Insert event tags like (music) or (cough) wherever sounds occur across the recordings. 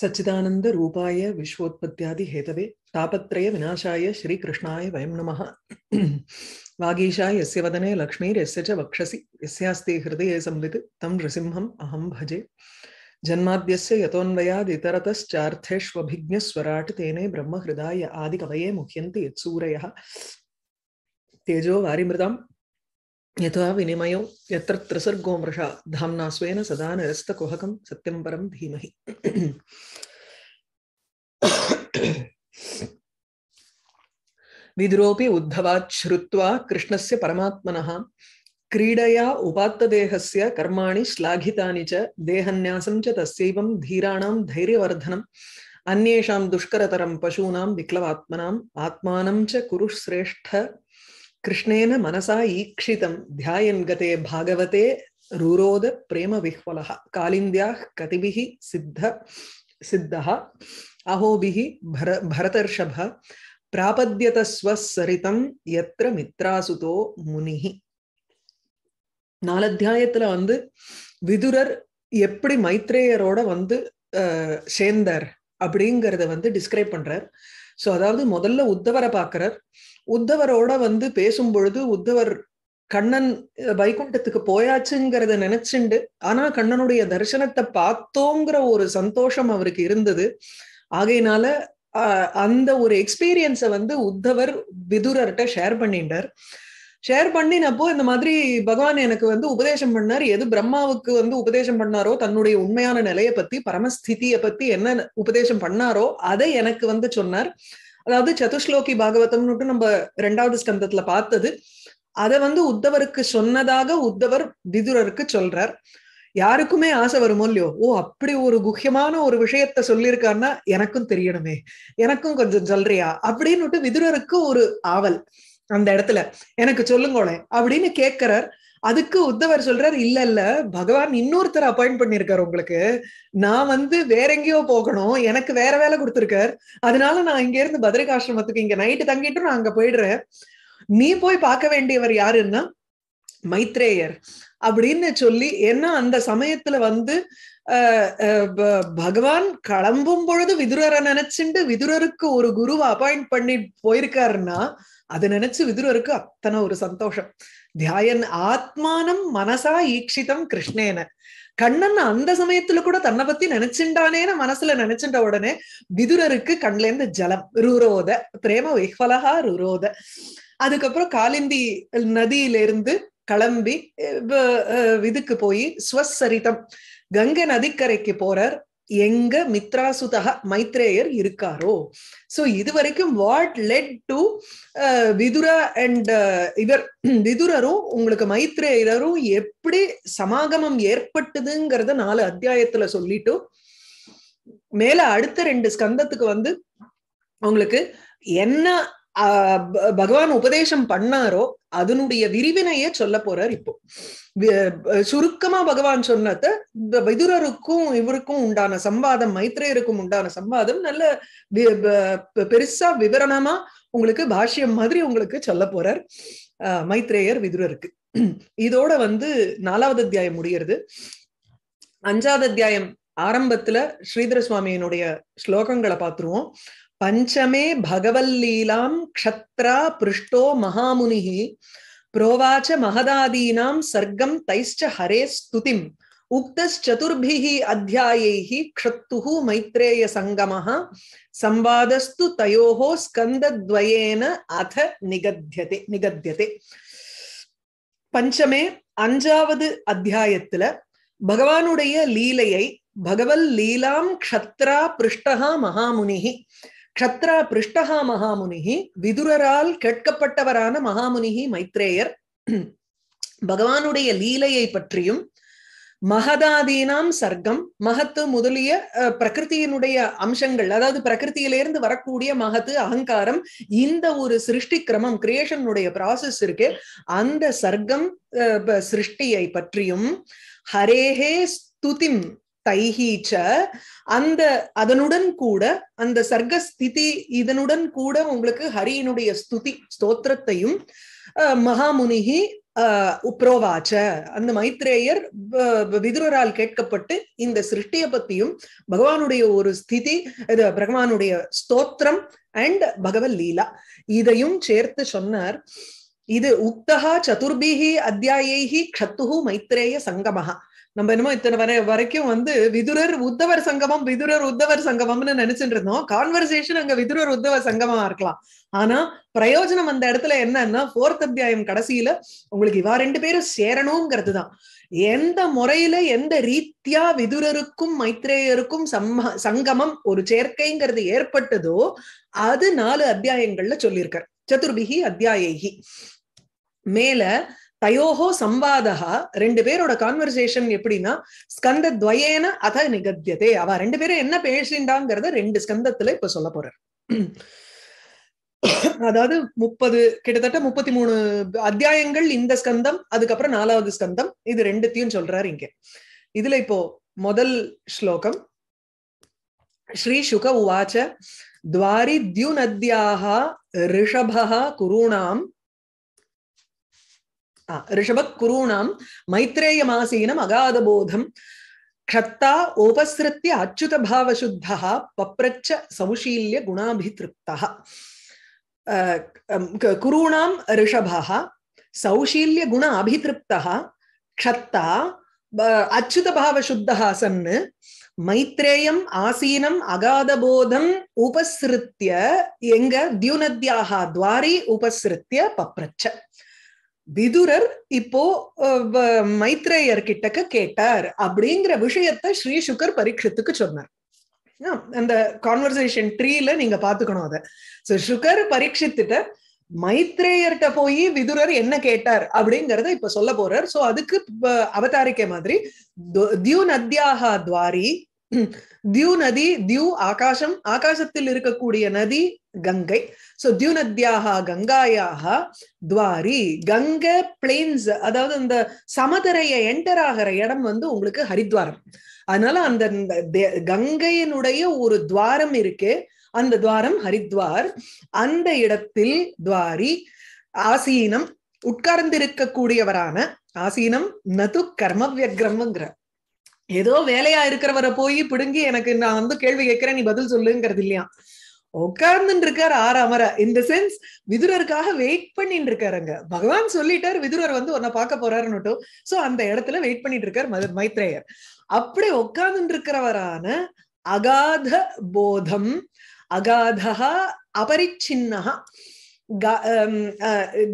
सच्चिदानंद रूपाय विश्वोत्पत्त्यादि Hathaway तापत्रय विनाशाय श्रीकृष्णाय वयं नमः (clears throat) वागीशा यस्य वदने लक्ष्मीर्यस्य च वक्षसि यस्यास्ति हृदये संवित् तं नृसिंहम् अहं भजे जन्माद्यस्य यतोऽन्वयादितरतश्चार्थेष्वभिज्ञस्वराट् तेने ब्रह्महृदाय आदिकवये मुह्यन्ति यत्सूरयः तेजो वारिमृतां यथा विनिमयो यत्र त्रिसर्गो मृषा धाम्ना स्वेन सदा निरस्तकुहकं सत्यं परं धीमहि विदुरोऽपि उद्धवात् श्रुत्वा कृष्णस्य परमात्मनः क्रीडया उपात्तदेहस्य कर्माणि श्लाघितानि च देहन्यासं च तस्यैवं धीराणां धैर्यवर्धनम् अन्येषां दुष्करतरं पशूनां विक्लवात्मनाम् आत्मानं च कुरुश्रेष्ठ கிருஷ்ணேன மனசா ஈக்ஷிதம் தியாயன் கதே பாகவதே ரூரோத பிரேம விஹ்வலா காலிந்தியா கதிபிகி சித்த சித்தா அஹோபிகி பரதர்ஷப பிராபத்தியதஸ்வசரிதம் எத்திர மித்ராசுதோ முனிஹி நாலத்தியாயத்துல வந்து விதுரர் எப்படி மைத்ரேயரோட வந்து சேர்ந்தார் அப்படிங்கறத வந்து டிஸ்கிரைப் பண்றார் சோ அதாவது முதல்ல உத்தவரை பாக்குறார் உத்தவரோட வந்து பேசும் பொழுது உத்தவர் கண்ணன் வைகுண்டத்துக்கு போயாச்சுங்கிறத நினைச்சுண்டு ஆனா கண்ணனுடைய தரிசனத்தை பார்த்தோங்கிற ஒரு சந்தோஷம் அவருக்கு இருந்தது ஆகையினால அந்த ஒரு எக்ஸ்பீரியன்ஸை வந்து உத்தவர் விதுரர்கிட்ட ஷேர் பண்ணிட்டார் ஷேர் பண்ணினப்போ இந்த மாதிரி பகவான் எனக்கு வந்து உபதேசம் பண்ணார் எது பிரம்மாவுக்கு வந்து உபதேசம் பண்ணாரோ தன்னுடைய உண்மையான நிலையை பத்தி பரமஸ்திதியை பத்தி என்ன உபதேசம் பண்ணாரோ அதை எனக்கு வந்து சொன்னார் அதாவது சதுஸ்லோகி பாகவதம்னுட்டு நம்ம ரெண்டாவது ஸ்கந்தத்துல பார்த்தது அதை வந்து உத்தவருக்கு சொன்னதாக உத்தவர் விதுரருக்கு சொல்றார் யாருக்குமே ஆசை வருமோ இல்லையோ ஓ அப்படி ஒரு குஹியமான ஒரு விஷயத்த சொல்லியிருக்காருன்னா எனக்கும் தெரியணுமே எனக்கும் கொஞ்சம் சொல்றியா அப்படின்னுட்டு விதுரருக்கு ஒரு ஆவல் அந்த இடத்துல எனக்கு சொல்லுங்களே அப்படின்னு கேட்கிறார் அதுக்கு உத்தவர் சொல்றார் இல்ல இல்ல பகவான் இன்னொருத்தர் அப்பாயிண்ட் பண்ணிருக்காரு உங்களுக்கு நான் வந்து வேற எங்கேயோ போகணும் எனக்கு வேற வேலை கொடுத்துருக்கார் அதனால நான் இங்க இருந்து பதிரிகாசிரமத்துக்கு இங்க நைட்டு தங்கிட்டு நான் அங்க போயிடுறேன் நீ போய் பார்க்க வேண்டியவர் யாருன்னா மைத்ரேயர் அப்படின்னு சொல்லி ஏன்னா அந்த சமயத்துல வந்து பகவான் கிளம்பும் பொழுது விதுரரை நினைச்சுண்டு விதுரருக்கு ஒரு குருவை அப்பாயிண்ட் பண்ணி போயிருக்காருன்னா அதை நினைச்சு விதுரருக்கு அத்தனை ஒரு சந்தோஷம் தியாயன் ஆத்மானம் மனசா ஈக்ஷிதம் கிருஷ்ணேன கண்ணன் அந்த சமயத்துல கூட தன்னை பத்தி நினைச்சுண்டானேன்னு மனசுல நினைச்சுட்ட உடனே விதுரருக்கு கண்ல இருந்து ஜலம் ரூரோத பிரேம வைஹலகா ரூரோத அதுக்கப்புறம் காலிந்தி நதியிலிருந்து கிளம்பி விதுக்கு போய் ஸ்வசரிதம் கங்கை நதிக்கரைக்கு போறார் எங்க மித்ராசுதா மைத்ரேயர் இருக்காரோ சோ இது வரைக்கும் what led to Vidura and இவர் விதுரரும் உங்களுக்கு மைத்ரேயரும் எப்படி சமாகமம் ஏற்பட்டுதுங்கிறத நாலு அத்தியாயத்துல சொல்லிட்டு மேல அடுத்த ரெண்டு ஸ்கந்தத்துக்கு வந்து உங்களுக்கு என்ன பகவான் உபதேசம் பண்ணாரோ அதனுடைய விரிவினையே சொல்ல போறார் இப்போ சுருக்கமா பகவான் சொன்னத விதுரருக்கும் இவருக்கும் உண்டான சம்பாதம் மைத்ரேயருக்கும் உண்டான சம்பாதம் நல்ல பெருசா விவரணமா உங்களுக்கு பாஷ்யம் மாதிரி உங்களுக்கு சொல்ல போறார் மைத்ரேயர் விதுரருக்கு இதோட வந்து நாலாவது அத்தியாயம் முடியறது அஞ்சாவது அத்தியாயம் ஆரம்பத்துல ஸ்ரீதர சுவாமியினுடைய ஸ்லோகங்களை பார்த்துருவோம் पञ्चमे भगवल्लीलां क्षत्रा पृष्टो महामुनिः प्रोवाच महदादीनां सर्गं तैश्च हरे स्तुतिम् उक्तश्चतुर्भिः अध्यायैः क्षत्तुः मैत्रेयसङ्गमः संवादस्तु तयोः स्कन्दद्वयेन अथ निगध्यते निगध्यते பஞ்சமே அஞ்சாவது அத்தியாயத்துல பகவானுடைய லீலையை பகவல் லீலாம் க்ஷத்ரா பிருஷ்டகா கத்ரா பிருஷ்டகா மகாமுனிஹி விதுரரால் கேட்கப்பட்டவரான மகாமுனிஹி மைத்ரேயர் பகவானுடைய லீலையை பற்றியும் மகதாதீனாம் சர்க்கம் மகத்து முதலிய பிரகிருத்தியினுடைய அம்சங்கள் அதாவது பிரகிருத்தியிலிருந்து வரக்கூடிய மகத்து அகங்காரம் இந்த ஒரு சிருஷ்டி கிரமம் கிரியேஷனுடைய ப்ராசஸ் இருக்கு அந்த சர்க்கம் சிருஷ்டியை பற்றியும் ஹரேஹே ஸ்துதிம் தைஹீச்ச அந்த அதனுடன் கூட அந்த சர்க்க ஸ்திதி இதனுடன் கூட உங்களுக்கு ஹரியினுடைய ஸ்துதி ஸ்தோத்திரத்தையும் மகாமுனிகி உப்ரோவாச்ச அந்த மைத்ரேயர் விதுரரால் கேட்கப்பட்டு இந்த சிருஷ்டியை பத்தியும் பகவானுடைய ஒரு ஸ்திதி இது பகவானுடைய ஸ்தோத்திரம் அண்ட் பகவத் லீலா இதையும் சேர்த்து சொன்னார் இது உக்தகா சதுர்பிஹி அத்தியாயி க்ஷத்துஹு மைத்ரேய சங்கமஹா நம்ம என்னமோ இத்தனை வரை வரைக்கும் வந்து விதுரர் உத்தவர் சங்கமம் விதுரர் உத்தவர் சங்கமம்னு நினைச்சிட்டு இருந்தோம் கான்வர்சேஷன் அங்க விதுரர் உத்தவர் சங்கமமா இருக்கலாம் ஆனா பிரயோஜனம் அந்த இடத்துல என்னன்னா போர்த் அத்தியாயம் கடைசியில உங்களுக்கு இவா ரெண்டு பேரும் சேரணுங்கிறது தான் எந்த முறையில எந்த ரீத்தியா விதுரருக்கும் மைத்ரேயருக்கும் சம்மா சங்கமம் ஒரு சேர்க்கைங்கிறது ஏற்பட்டதோ அது நாலு அத்தியாயங்கள்ல சொல்லியிருக்கார் சதுர்பிகி அத்தியாயகி மேல தயோகோ சம்பாதா ரெண்டு பேரோட கான்வர்சேஷன் எப்படின்னா ஸ்கந்த துவயேன அத நிகத்தியதே அவ ரெண்டு பேரும் என்ன பேசிண்டாங்கிறத ரெண்டு ஸ்கந்தத்துல இப்ப சொல்ல போறார் அதாவது முப்பது கிட்டத்தட்ட முப்பத்தி மூணு அத்தியாயங்கள் இந்த ஸ்கந்தம் அதுக்கப்புறம் நாலாவது ஸ்கந்தம் இது ரெண்டுத்தையும் சொல்றாரு இங்க இதுல இப்போ முதல் ஸ்லோகம் ஸ்ரீ சுக உவாச்ச துவாரி தியுநத்யாக ரிஷபா குருணாம் ரிஷபக் குருணாம் மைத்ரேய மாசீனம் அகாதபோதம் க்ஷத்தா உபசிருத்திய அச்சுத பாவசுத்தா பப்ரச்ச சமுஷீல்ய குணாபிதிருப்தா குருணாம் ரிஷபா சௌஷீல்ய குண அபிதிருப்தா க்ஷத்தா அச்சுத பாவசுத்தா சன்னு மைத்ரேயம் ஆசீனம் அகாதபோதம் உபசிருத்திய எங்க தியூனத்யாக துவாரி உபசிருத்திய பப்ரச்ச விதுரர் இப்போ மைத்ரேயர் கிட்டக்க கேட்டார் அப்படிங்கிற விஷயத்த ஸ்ரீ சுகர் பரீட்சத்துக்கு சொன்னார் அந்த கான்வர்சேஷன் ட்ரீல நீங்க பாத்துக்கணும் அதை சோ சுகர் பரீட்சித்துட்ட மைத்ரேயர்கிட்ட போய் விதுரர் என்ன கேட்டார் அப்படிங்கறத இப்ப சொல்ல போறார் சோ அதுக்கு அவதாரிக்க மாதிரி தியூ நத்யாகா துவாரி தியூ நதி தியூ ஆகாசம் ஆகாசத்தில் இருக்கக்கூடிய நதி கங்கை ஸோ தியூநத்யாக கங்காயாக துவாரி கங்க பிளெயின்ஸ் அதாவது அந்த சமதரையை என்டர் ஆகிற இடம் வந்து உங்களுக்கு ஹரித்வாரம் அதனால அந்த கங்கையினுடைய ஒரு துவாரம் இருக்கு அந்த துவாரம் ஹரித்வார் அந்த இடத்தில் துவாரி ஆசீனம் உட்கார்ந்திருக்கக்கூடியவரான ஆசீனம் நது கர்ம வியக்ரம்ங்கிற ஏதோ வேலையா இருக்கிறவரை போய் பிடுங்கி எனக்கு நான் வந்து கேள்வி கேட்கிறேன் நீ பதில் சொல்லுங்கிறது இல்லையா உட்கார்ந்துட்டு இருக்காரு ஆறாமர இந்த சென்ஸ் விதுரருக்காக வெயிட் பண்ணிட்டு இருக்காருங்க பகவான் சொல்லிட்டாரு விதுரர் வந்து உன்னை பார்க்க போறாருன்னு சோ அந்த இடத்துல வெயிட் பண்ணிட்டு இருக்காரு மது மைத்ரேயர் அப்படி உட்கார்ந்துட்டு இருக்கிறவரான அகாத போதம் அகாதா அபரிச்சின்னா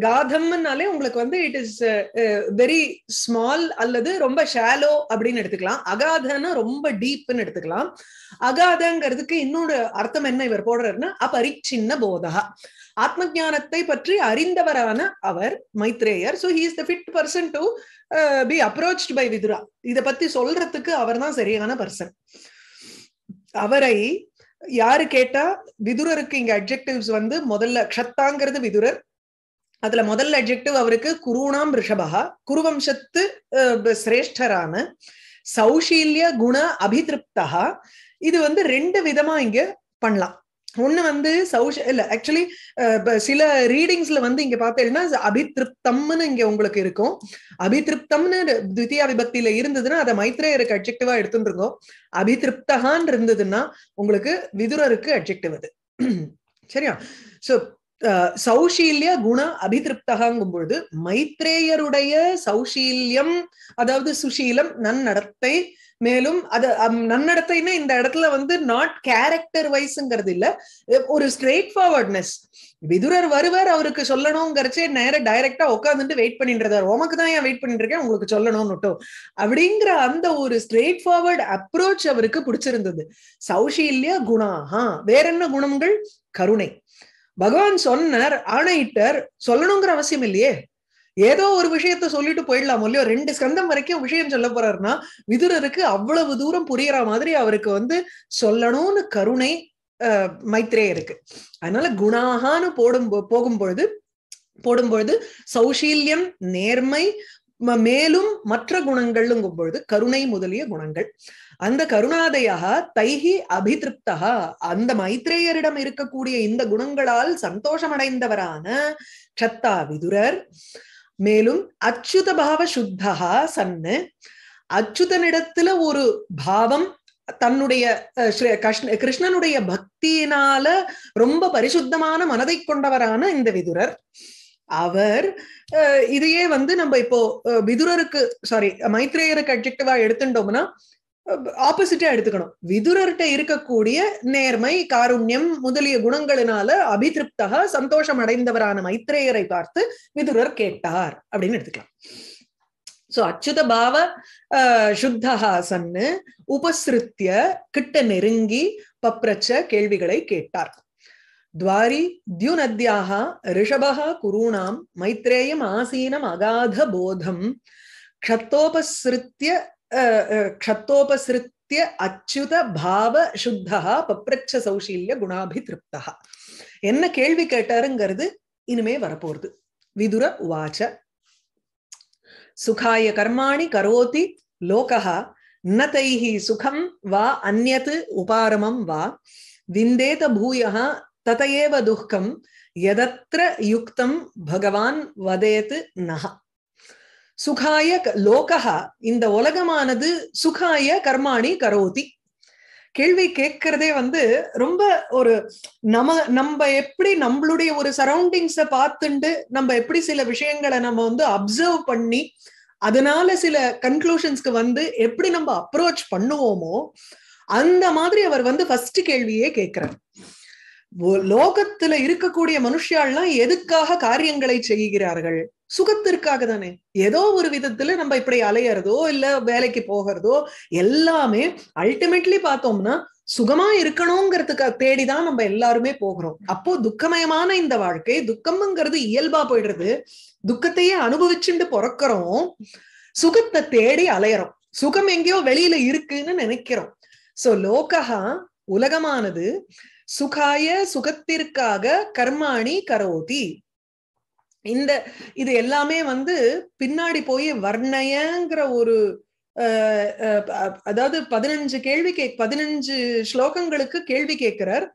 காதம்னாலே um, uh, உங்களுக்கு வந்து இட் இஸ் வெரி ஸ்மால் அல்லது ரொம்ப ஷாலோ அப்படின்னு எடுத்துக்கலாம் அகாதன்னா ரொம்ப டீப்னு எடுத்துக்கலாம் அகாதங்கிறதுக்கு இன்னொரு அர்த்தம் என்ன இவர் போடுறாருன்னா அபரிச்சின்ன போதகா ஆத்ம ஜானத்தை பற்றி அறிந்தவரான அவர் மைத்ரேயர் so he is the fit person to be approach by Vidura இதை பத்தி சொல்றதுக்கு அவர் தான் சரியான பர்சன் அவரை யாரு கேட்டா விதுரருக்கு இங்க அப்ஜெக்டிவ்ஸ் வந்து முதல்ல க்ஷத்தாங்கிறது விதுரர் அதுல முதல்ல அப்ஜெக்டிவ் அவருக்கு குருணாம் ரிஷபா குருவம்சத்து சிரேஷ்டரான சௌஷீல்ய குண அபிதிருப்தா இது வந்து ரெண்டு விதமா இங்க பண்ணலாம் ஒண்ணு வந்து சௌஷ இல்ல ஆக்சுவலி சில ரீடிங்ஸ்ல வந்து இங்க பாத்தீங்கன்னா அபிதிருப்தம்னு இங்க உங்களுக்கு இருக்கும் அபிதிருப்தம்னு தித்தியா விபக்தியில இருந்ததுன்னா அதை மைத்ரேயருக்கு அப்ஜெக்டிவா எடுத்துருக்கோம் அபிதிருப்தகான் இருந்ததுன்னா உங்களுக்கு விதுரருக்கு அப்ஜெக்டிவ் அது (clears throat) சரியா சோ சௌஷீல்ய குண அபிதிருப்தகாங்கும் பொழுது மைத்ரேயருடைய சௌஷீல்யம் அதாவது சுஷீலம் நன்னடத்தை மேலும் அது நன்னடத்தைன்னா இந்த இடத்துல வந்து நாட் கேரக்டர் வைஸ்ங்கிறது இல்ல ஒரு ஸ்ட்ரெயிட் ஃபார்வர்ட்னஸ் விதுரர் வருவார் அவருக்கு சொல்லணுங்கிறச்சே நேர டைரக்டா உட்காந்துட்டு வெயிட் பண்ணிட்டு இருந்தார் உமக்கு தான் ஏன் வெயிட் பண்ணிட்டு இருக்கேன் உங்களுக்கு சொல்லணும்னுட்டோ அப்படிங்கிற அந்த ஒரு ஸ்ட்ரெயிட் ஃபார்வர்ட் அப்ரோச் அவருக்கு பிடிச்சிருந்தது சௌஷீல்ய குணாஹா வேற என்ன குணங்கள் கருணை பகவான் சொன்னார் ஆணையிட்டார் சொல்லணுங்கிற அவசியம் இல்லையே ஏதோ ஒரு விஷயத்த சொல்லிட்டு போயிடலாம் இல்லையோ ரெண்டு ஸ்கந்தம் வரைக்கும் விஷயம் சொல்ல போறாருன்னா விதுரருக்கு அவ்வளவு தூரம் புரியற மாதிரி அவருக்கு வந்து சொல்லணும்னு கருணை மைத்திரே இருக்கு அதனால குணாகான்னு போடும் போகும் பொழுது போடும் பொழுது சௌசீல்யம் நேர்மை மேலும் மற்ற குணங்கள்ங்கும் பொழுது கருணை முதலிய குணங்கள் அந்த கருணாதையா தைஹி அபிதிருப்தா அந்த மைத்ரேயரிடம் இருக்கக்கூடிய இந்த குணங்களால் சந்தோஷமடைந்தவரான சத்தா விதுரர் மேலும் அச்சுத பாவ சுத்தகா சன்னு அச்சுதனிடத்துல ஒரு பாவம் தன்னுடைய கிருஷ்ணனுடைய பக்தியினால ரொம்ப பரிசுத்தமான மனதை கொண்டவரான இந்த விதுரர் அவர் இதையே வந்து நம்ம இப்போ விதுரருக்கு சாரி மைத்ரேயருக்கு அட்ஜெக்டிவா எடுத்துட்டோம்னா ஆப்போசிட்டா எடுத்துக்கணும் விதுரர்கிட்ட இருக்கக்கூடிய நேர்மை காருண்யம் முதலிய குணங்களினால அபிதிருப்தக சந்தோஷம் அடைந்தவரான மைத்ரேயரை பார்த்து விதுரர் கேட்டார் அப்படின்னு எடுத்துக்கலாம் சோ அச்சுத பாவ சுத்தஹாசன்னு உபசிருத்திய கிட்ட நெருங்கி பப்ரச்ச கேள்விகளை கேட்டார் துவாரி தியுநத்யாக ரிஷபக குருணாம் மைத்ரேயம் ஆசீனம் அகாத போதம் க்ஷத்தோபசிருத்திய க்ஷத்தோபசிருத்திய அச்சுத பாவ சுத்தா பப்ரச்ச சௌசீல்ய குணாபி திருப்தகா என்ன கேள்வி கேட்டாருங்கிறது இனிமே வரப்போறது விதுர உவாச்ச சுகாய கர்மாணி கரோதி லோகா நைஹி சுகம் வா அந்நத்து உபாரமம் வா விந்தேத பூயா ததையேவ துக்கம் எதத்திர யுக்தம் பகவான் வதேத்து நகா சுகாய லோகா இந்த உலகமானது சுகாய கர்மாணி கரோதி கேள்வி கேட்கறதே வந்து ரொம்ப ஒரு நம நம்ம எப்படி நம்மளுடைய ஒரு சரௌண்டிங்ஸ பார்த்துண்டு நம்ம எப்படி சில விஷயங்களை நம்ம வந்து அப்சர்வ் பண்ணி அதனால சில கன்க்ளூஷன்ஸ்க்கு வந்து எப்படி நம்ம அப்ரோச் பண்ணுவோமோ அந்த மாதிரி அவர் வந்து ஃபர்ஸ்ட் கேள்வியே கேட்கிறார் லோகத்துல இருக்கக்கூடிய மனுஷியாள்லாம் எதுக்காக காரியங்களை செய்கிறார்கள் சுகத்திற்காக தானே ஏதோ ஒரு விதத்துல நம்ம இப்படி அலையறதோ இல்ல வேலைக்கு போகிறதோ எல்லாமே அல்டிமேட்லி பார்த்தோம்னா சுகமா இருக்கணுங்கிறதுக்காக தேடிதான் நம்ம எல்லாருமே போகிறோம் அப்போ துக்கமயமான இந்த வாழ்க்கை துக்கம்ங்கிறது இயல்பா போயிடுறது துக்கத்தையே அனுபவிச்சுண்டு பிறக்கிறோம் சுகத்தை தேடி அலையறோம் சுகம் எங்கேயோ வெளியில இருக்குன்னு நினைக்கிறோம் சோ லோகா உலகமானது சுகாய சுகத்திற்காக கர்மாணி கரோதி இந்த இது எல்லாமே வந்து பின்னாடி போய் வர்ணயங்கிற ஒரு அதாவது பதினஞ்சு கேள்வி கே பதினஞ்சு ஸ்லோகங்களுக்கு கேள்வி கேட்கிறார்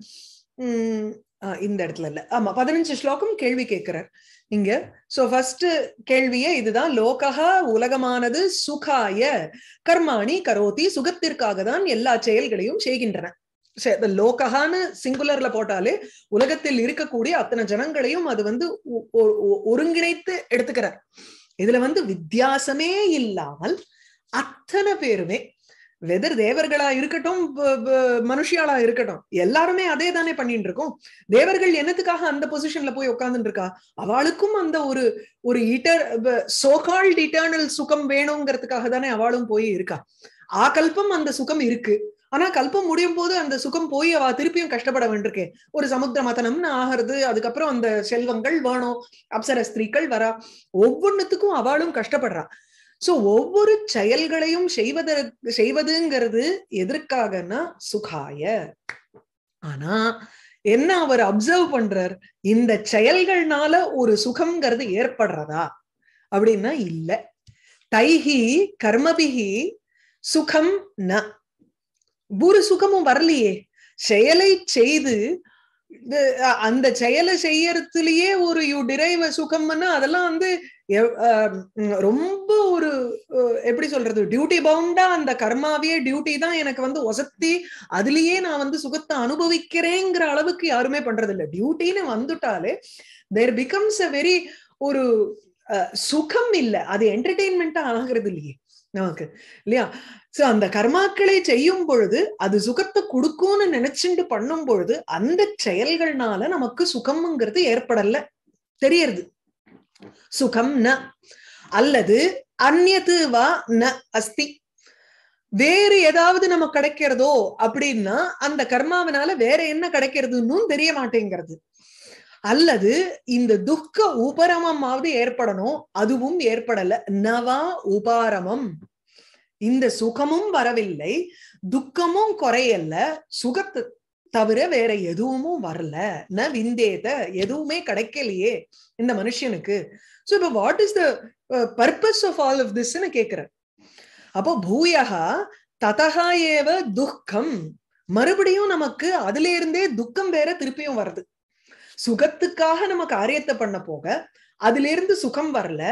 உம் இந்த இடத்துல இல்ல ஆமா பதினஞ்சு ஸ்லோகம் கேள்வி கேட்கிறார் இங்க சோ ஃபர்ஸ்ட் கேள்வியே இதுதான் லோகா உலகமானது சுகாய கர்மாணி கரோதி சுகத்திற்காக தான் எல்லா செயல்களையும் செய்கின்றன இந்த லோகஹான்னு சிங்குலர்ல போட்டாலே உலகத்தில் இருக்கக்கூடிய அத்தனை ஜனங்களையும் அது வந்து ஒருங்கிணைத்து எடுத்துக்கிறார் இதுல வந்து வித்தியாசமே இல்லாமல் அத்தனை பேருமே வெதர் தேவர்களா இருக்கட்டும் மனுஷியாலா இருக்கட்டும் எல்லாருமே அதே தானே பண்ணிட்டு இருக்கோம் தேவர்கள் என்னத்துக்காக அந்த பொசிஷன்ல போய் உட்கார்ந்துட்டு இருக்கா அவளுக்கும் அந்த ஒரு ஒரு இட்டர் சோகால்ட் இட்டர்னல் சுகம் வேணுங்கிறதுக்காக தானே அவளும் போய் இருக்கா ஆகல்பம் அந்த சுகம் இருக்கு ஆனா கல்பம் முடியும் போது அந்த சுகம் போய் அவ திருப்பியும் கஷ்டப்பட வேண்டியிருக்கேன் ஒரு சமுத்திர மதனம்னு ஆகிறது அதுக்கப்புறம் அந்த செல்வங்கள் வேணும் அப்சர ஸ்திரீக்கள் வரா ஒவ்வொன்னுத்துக்கும் அவளும் கஷ்டப்படுறா சோ ஒவ்வொரு செயல்களையும் செய்வதற்கு செய்வதுங்கிறது எதற்காகனா சுகாய ஆனா என்ன அவர் அப்சர்வ் பண்றார் இந்த செயல்கள்னால ஒரு சுகம்ங்கிறது ஏற்படுறதா அப்படின்னா இல்ல தைஹி கர்மபிகி சுகம் ந ஒரு சுகமும் வரலையே செயலை செய்து அந்த செயலை செய்யறதுலயே ஒரு யூ டிரைவ சுகம்னு அதெல்லாம் வந்து ரொம்ப ஒரு எப்படி சொல்றது டியூட்டி பவுண்டா அந்த கர்மாவே டியூட்டி தான் எனக்கு வந்து ஒசத்தி அதுலயே நான் வந்து சுகத்தை அனுபவிக்கிறேங்கிற அளவுக்கு யாருமே பண்றது இல்லை டியூட்டின்னு வந்துட்டாலே தேர் பிகம்ஸ் அ வெரி ஒரு சுகம் இல்லை அது என்டர்டெயின்மெண்டா ஆகிறது இல்லையே நமக்கு இல்லையா சோ அந்த கர்மாக்களை செய்யும் பொழுது அது சுகத்தை கொடுக்கும்னு நினைச்சுட்டு பண்ணும் பொழுது அந்த செயல்கள்னால நமக்கு சுகம்ங்கிறது ஏற்படல தெரியறது சுகம் ந அல்லது அந்நது வா ந அஸ்தி வேறு ஏதாவது நம்ம கிடைக்கிறதோ அப்படின்னா அந்த கர்மாவினால வேற என்ன கிடைக்கிறதுன்னு தெரிய மாட்டேங்கிறது அல்லது இந்த துக்க உபரமமாவது ஏற்படணும் அதுவும் ஏற்படல நவா உபாரமம் இந்த சுகமும் வரவில்லை துக்கமும் குறையல்ல சுகத்து தவிர வேற எதுவும் வரல ந விந்தேத எதுவுமே கிடைக்கலையே இந்த மனுஷனுக்கு சோ இப்ப what is the purpose of all of this கேக்குற அப்போ பூயகா ததகா ஏவ துக்கம் மறுபடியும் நமக்கு அதுல இருந்தே துக்கம் வேற திருப்பியும் வருது சுகத்துக்காக நம்ம காரியத்தை பண்ண போக அதுல இருந்து சுகம் வரல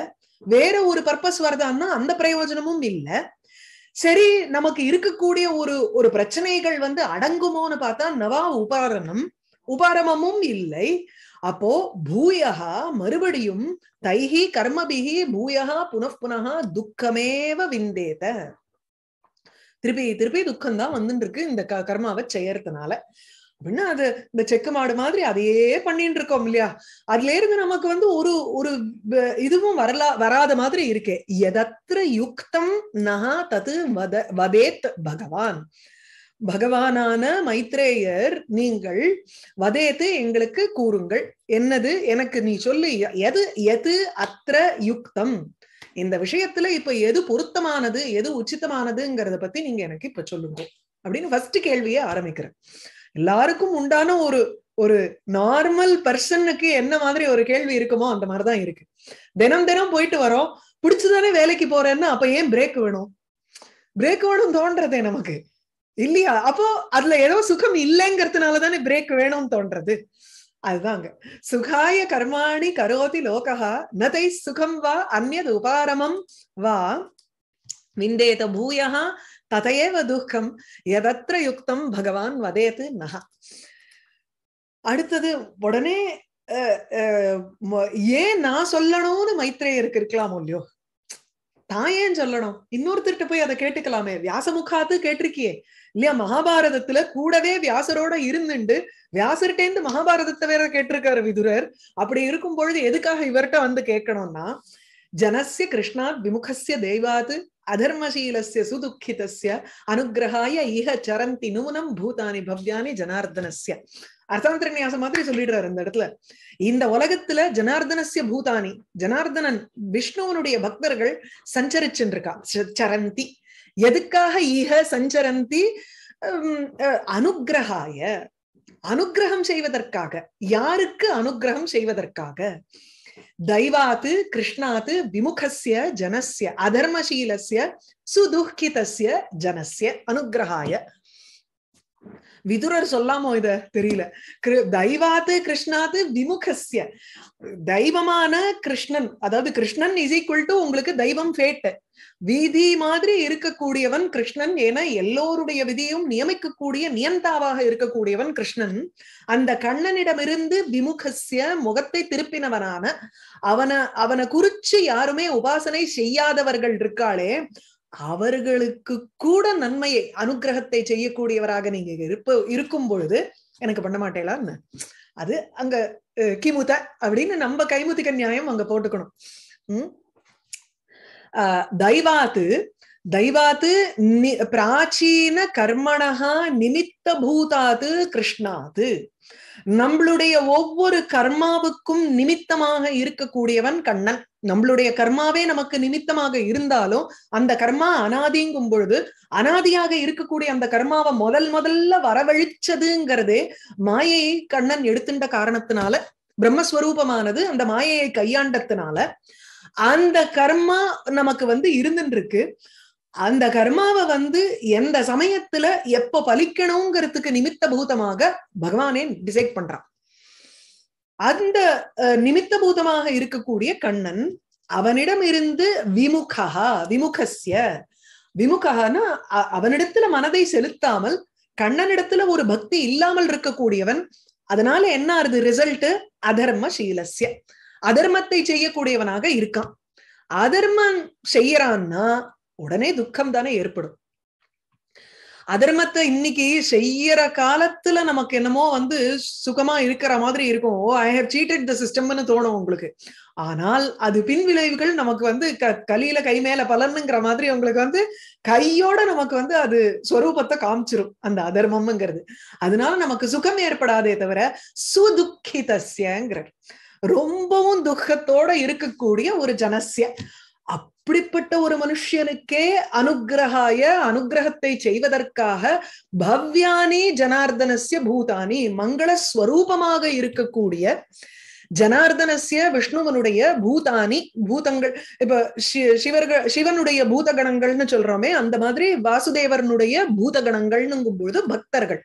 வேற ஒரு பர்பஸ் வருதான்னா அந்த பிரயோஜனமும் இல்லை சரி நமக்கு இருக்கக்கூடிய ஒரு ஒரு பிரச்சனைகள் வந்து அடங்குமோன்னு பார்த்தா நவா உபாரணம் உபாரமும் இல்லை அப்போ பூயகா மறுபடியும் தைஹி கர்மபிகி பூயகா புனகா துக்கமேவ விந்தேத திருப்பி திருப்பி துக்கம்தான் வந்துட்டு இருக்கு இந்த கர்மாவை செய்யறதுனால அப்படின்னா அது இந்த செக்கு மாடு மாதிரி அதையே பண்ணிட்டு இருக்கோம் இல்லையா அதுல இருந்து நமக்கு வந்து ஒரு ஒரு இதுவும் வரலா வராத மாதிரி இருக்கே எதத்திர யுக்தம் நகா தது வத வதேத் பகவான் பகவானான மைத்ரேயர் நீங்கள் வதேத்து எங்களுக்கு கூறுங்கள் என்னது எனக்கு நீ சொல்லு எது எது அத்திர யுக்தம் இந்த விஷயத்துல இப்ப எது பொருத்தமானது எது உச்சிதமானதுங்கிறத பத்தி நீங்க எனக்கு இப்ப சொல்லுங்க அப்படின்னு ஃபர்ஸ்ட் கேள்வியே ஆரம்பிக்கிறேன் எல்லாருக்கும் உண்டான ஒரு ஒரு நார்மல் பர்சனுக்கு என்ன மாதிரி ஒரு கேள்வி இருக்குமோ அந்த மாதிரிதான் இருக்கு தினம் தினம் போயிட்டு வரோம் பிடிச்சதானே வேலைக்கு போறேன்னா அப்ப ஏன் பிரேக் வேணும் பிரேக் வேணும் தோன்றதே நமக்கு இல்லையா அப்போ அதுல ஏதோ சுகம் இல்லைங்கிறதுனால தானே பிரேக் வேணும் தோன்றது அதுதாங்க சுகாய கர்மாணி கரோதி லோகா நதை சுகம் வா அந்நது உபாரமம் வா விந்தேத பூயா ததையேவ துக்கம் எதற்ற யுக்தம் பகவான் வதேது நக அடுத்தது உடனே ஏன் நான் சொல்லணும்னு மைத்ரேயருக்கு இருக்கலாமோ இல்லையோ தான் ஏன் சொல்லணும் இன்னொருத்தர்கிட்ட போய் அதை கேட்டுக்கலாமே வியாசமுகாத்து கேட்டிருக்கியே இல்லையா மகாபாரதத்துல கூடவே வியாசரோட இருந்துண்டு வியாசர்கிட்டேந்து மகாபாரதத்தை வேற கேட்டிருக்காரு விதுரர் அப்படி இருக்கும் பொழுது எதுக்காக இவர்கிட்ட வந்து கேட்கணும்னா ஜனசிய கிருஷ்ணா விமுகசிய தெய்வாத்து அதர்மசீலஸ்ய சுதுக்கிதஸ்ய அனுகிரகாய இக சரந்தி நூனம் பூதானி பவ்யானி ஜனார்தனஸ்ய அர்த்தாந்திரநியாசம் மாதிரி சொல்லிடுறாரு அந்த இடத்துல இந்த உலகத்துல ஜனார்தனசிய பூதானி ஜனார்தனன் விஷ்ணுவனுடைய பக்தர்கள் சஞ்சரிச்சுருக்கா சரந்தி எதுக்காக ஈக சஞ்சரந்தி அனுகிரகாய அனுகிரகம் செய்வதற்காக யாருக்கு அனுகிரகம் செய்வதற்காக दैवात् कृष्णात् विमुखस्य जनस्य अधर्मशीलस्य सुदुःखितस्य जनस्य अनुग्रहाय விதுரர் சொல்லாமோ இத தெரியல தெய்வாது கிருஷ்ணாத்து விமுகசிய தெய்வமான கிருஷ்ணன் அதாவது கிருஷ்ணன் இஸ் ஈக்குவல் டு உங்களுக்கு தெய்வம் ஃபேட்ட விதி மாதிரி இருக்கக்கூடியவன் கிருஷ்ணன் என எல்லோருடைய விதியும் நியமிக்கக்கூடிய நியந்தாவாக இருக்கக்கூடியவன் கிருஷ்ணன் அந்த கண்ணனிடமிருந்து விமுகசிய முகத்தை திருப்பினவனான அவனை அவனை குறிச்சு யாருமே உபாசனை செய்யாதவர்கள் இருக்காளே அவர்களுக்கு கூட நன்மையை அனுகிரகத்தை செய்யக்கூடியவராக நீங்க இருப்ப இருக்கும் பொழுது எனக்கு பண்ண மாட்டேலான்னு அது அங்க கிமுத அப்படின்னு நம்ம கைமுத்திக்க நியாயம் அங்க போட்டுக்கணும் உம் ஆஹ் தெய்வாத்து दैवात् பிராச்சீன கர்மணகா நிமித்த பூதாது கிருஷ்ணாது நம்மளுடைய ஒவ்வொரு கர்மாவுக்கும் நிமித்தமாக இருக்கக்கூடியவன் கண்ணன் நம்மளுடைய கர்மாவே நமக்கு நிமித்தமாக இருந்தாலும் அந்த கர்மா அனாதிங்கும் பொழுது அனாதியாக இருக்கக்கூடிய அந்த கர்மாவை முதல் முதல்ல வரவழிச்சதுங்கிறதே மாயையை கண்ணன் எடுத்துட்ட காரணத்தினால பிரம்மஸ்வரூபமானது அந்த மாயையை கையாண்டத்தினால அந்த கர்மா நமக்கு வந்து இருந்துருக்கு இருக்கு அந்த கர்மாவை வந்து எந்த சமயத்துல எப்ப பலிக்கணுங்கிறதுக்கு நிமித்த பூதமாக பகவானே டிசைட் பண்றான் அந்த நிமித்த பூதமாக இருக்கக்கூடிய கண்ணன் அவனிடம் இருந்து விமுகா விமுகசிய விமுகனா அவனிடத்துல மனதை செலுத்தாமல் கண்ணனிடத்துல ஒரு பக்தி இல்லாமல் இருக்கக்கூடியவன் அதனால என்ன ஆறுது ரிசல்ட் அதர்ம சீலசிய அதர்மத்தை செய்யக்கூடியவனாக இருக்கான் அதர்மம் செய்யறான்னா உடனே துக்கம் தானே ஏற்படும் அதர்மத்தை இன்னைக்கு செய்யற காலத்துல நமக்கு என்னமோ வந்து சுகமா இருக்கிற மாதிரி இருக்கும் ஓ ஐ ஹவ் சீட்டட் த சிஸ்டம்னு தோணும் உங்களுக்கு ஆனால் அது பின் விளைவுகள் நமக்கு வந்து க கலியில கை மேல பலனுங்கிற மாதிரி உங்களுக்கு வந்து கையோட நமக்கு வந்து அது ஸ்வரூபத்தை காமிச்சிரும் அந்த அதர்மம்ங்கிறது அதனால நமக்கு சுகம் ஏற்படாதே தவிர சுதுக்கிதசியங்கிறார் ரொம்பவும் துக்கத்தோட இருக்கக்கூடிய ஒரு ஜனசிய இப்படிப்பட்ட ஒரு மனுஷனுக்கே அனுகிரகாய அனுகிரகத்தை செய்வதற்காக பவ்யானி ஜனார்தனசிய பூதானி மங்களஸ்வரூபமாக இருக்கக்கூடிய ஜனார்தனசிய விஷ்ணுவனுடைய பூதானி பூதங்கள் இப்ப சிவர்கள் சிவனுடைய பூதகணங்கள்னு சொல்றோமே அந்த மாதிரி வாசுதேவனுடைய பூதகணங்கள்னுங்கும் பொழுது பக்தர்கள்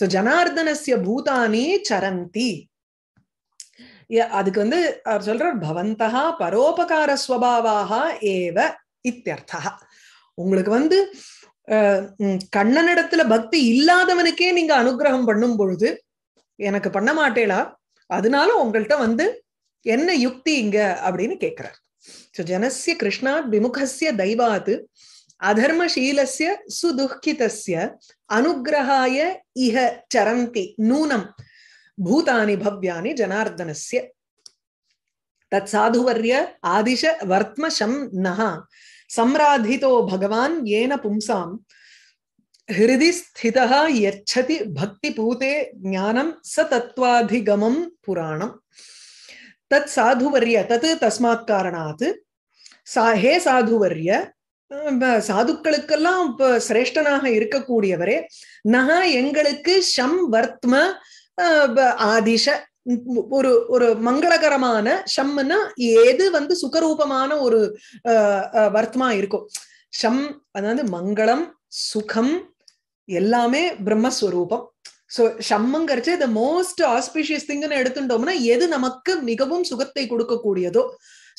சோ ஜனார்தனசிய பூதானி சரந்தி அதுக்கு வந்து அவர் சொல்றார் பவந்தா பரோபகார ஸ்வபாவாக ஏவ இத்தியர்த்தா உங்களுக்கு வந்து கண்ணனிடத்துல பக்தி இல்லாதவனுக்கே நீங்க அனுகிரகம் பண்ணும் பொழுது எனக்கு பண்ண மாட்டேலா அதனால உங்கள்கிட்ட வந்து என்ன யுக்தி இங்க அப்படின்னு கேட்கிறார் சோ ஜனசிய கிருஷ்ணா விமுகசிய தெய்வாத்து அதர்மசீலசிய சுதுக்கிதசிய அனுகிரகாய இக சரந்தி நூனம் பூதானி பவ்யானி ஜனார்தனசிய தத் சாதுவர்ய ஆதிஷ வர்த்ம சம் நகா சம்ராதிதோ பகவான் ஏன பும்சாம் ஹிருதி ஸ்திதா எச்சதி பக்தி பூதே ஞானம் ச தத்வாதிகமம் புராணம் தத் சாதுவர்ய தத் தஸ்மாத் காரணாத் சா ஹே சாதுவர்ய சாதுக்களுக்கெல்லாம் சிரேஷ்டனாக இருக்கக்கூடியவரே நகா எங்களுக்கு ஷம் வர்த்ம ஆதிஷ ஒரு ஒரு மங்களகரமான ஷம்னா எது வந்து சுகரூபமான ஒரு வர்த்தமா இருக்கும் ஷம் அதாவது மங்களம் சுகம் எல்லாமே பிரம்மஸ்வரூபம் சோ ஷம்முங்கிறச்சு த மோஸ்ட் ஆஸ்பிஷியஸ் திங்குன்னு எடுத்துட்டோம்னா எது நமக்கு மிகவும் சுகத்தை கொடுக்கக்கூடியதோ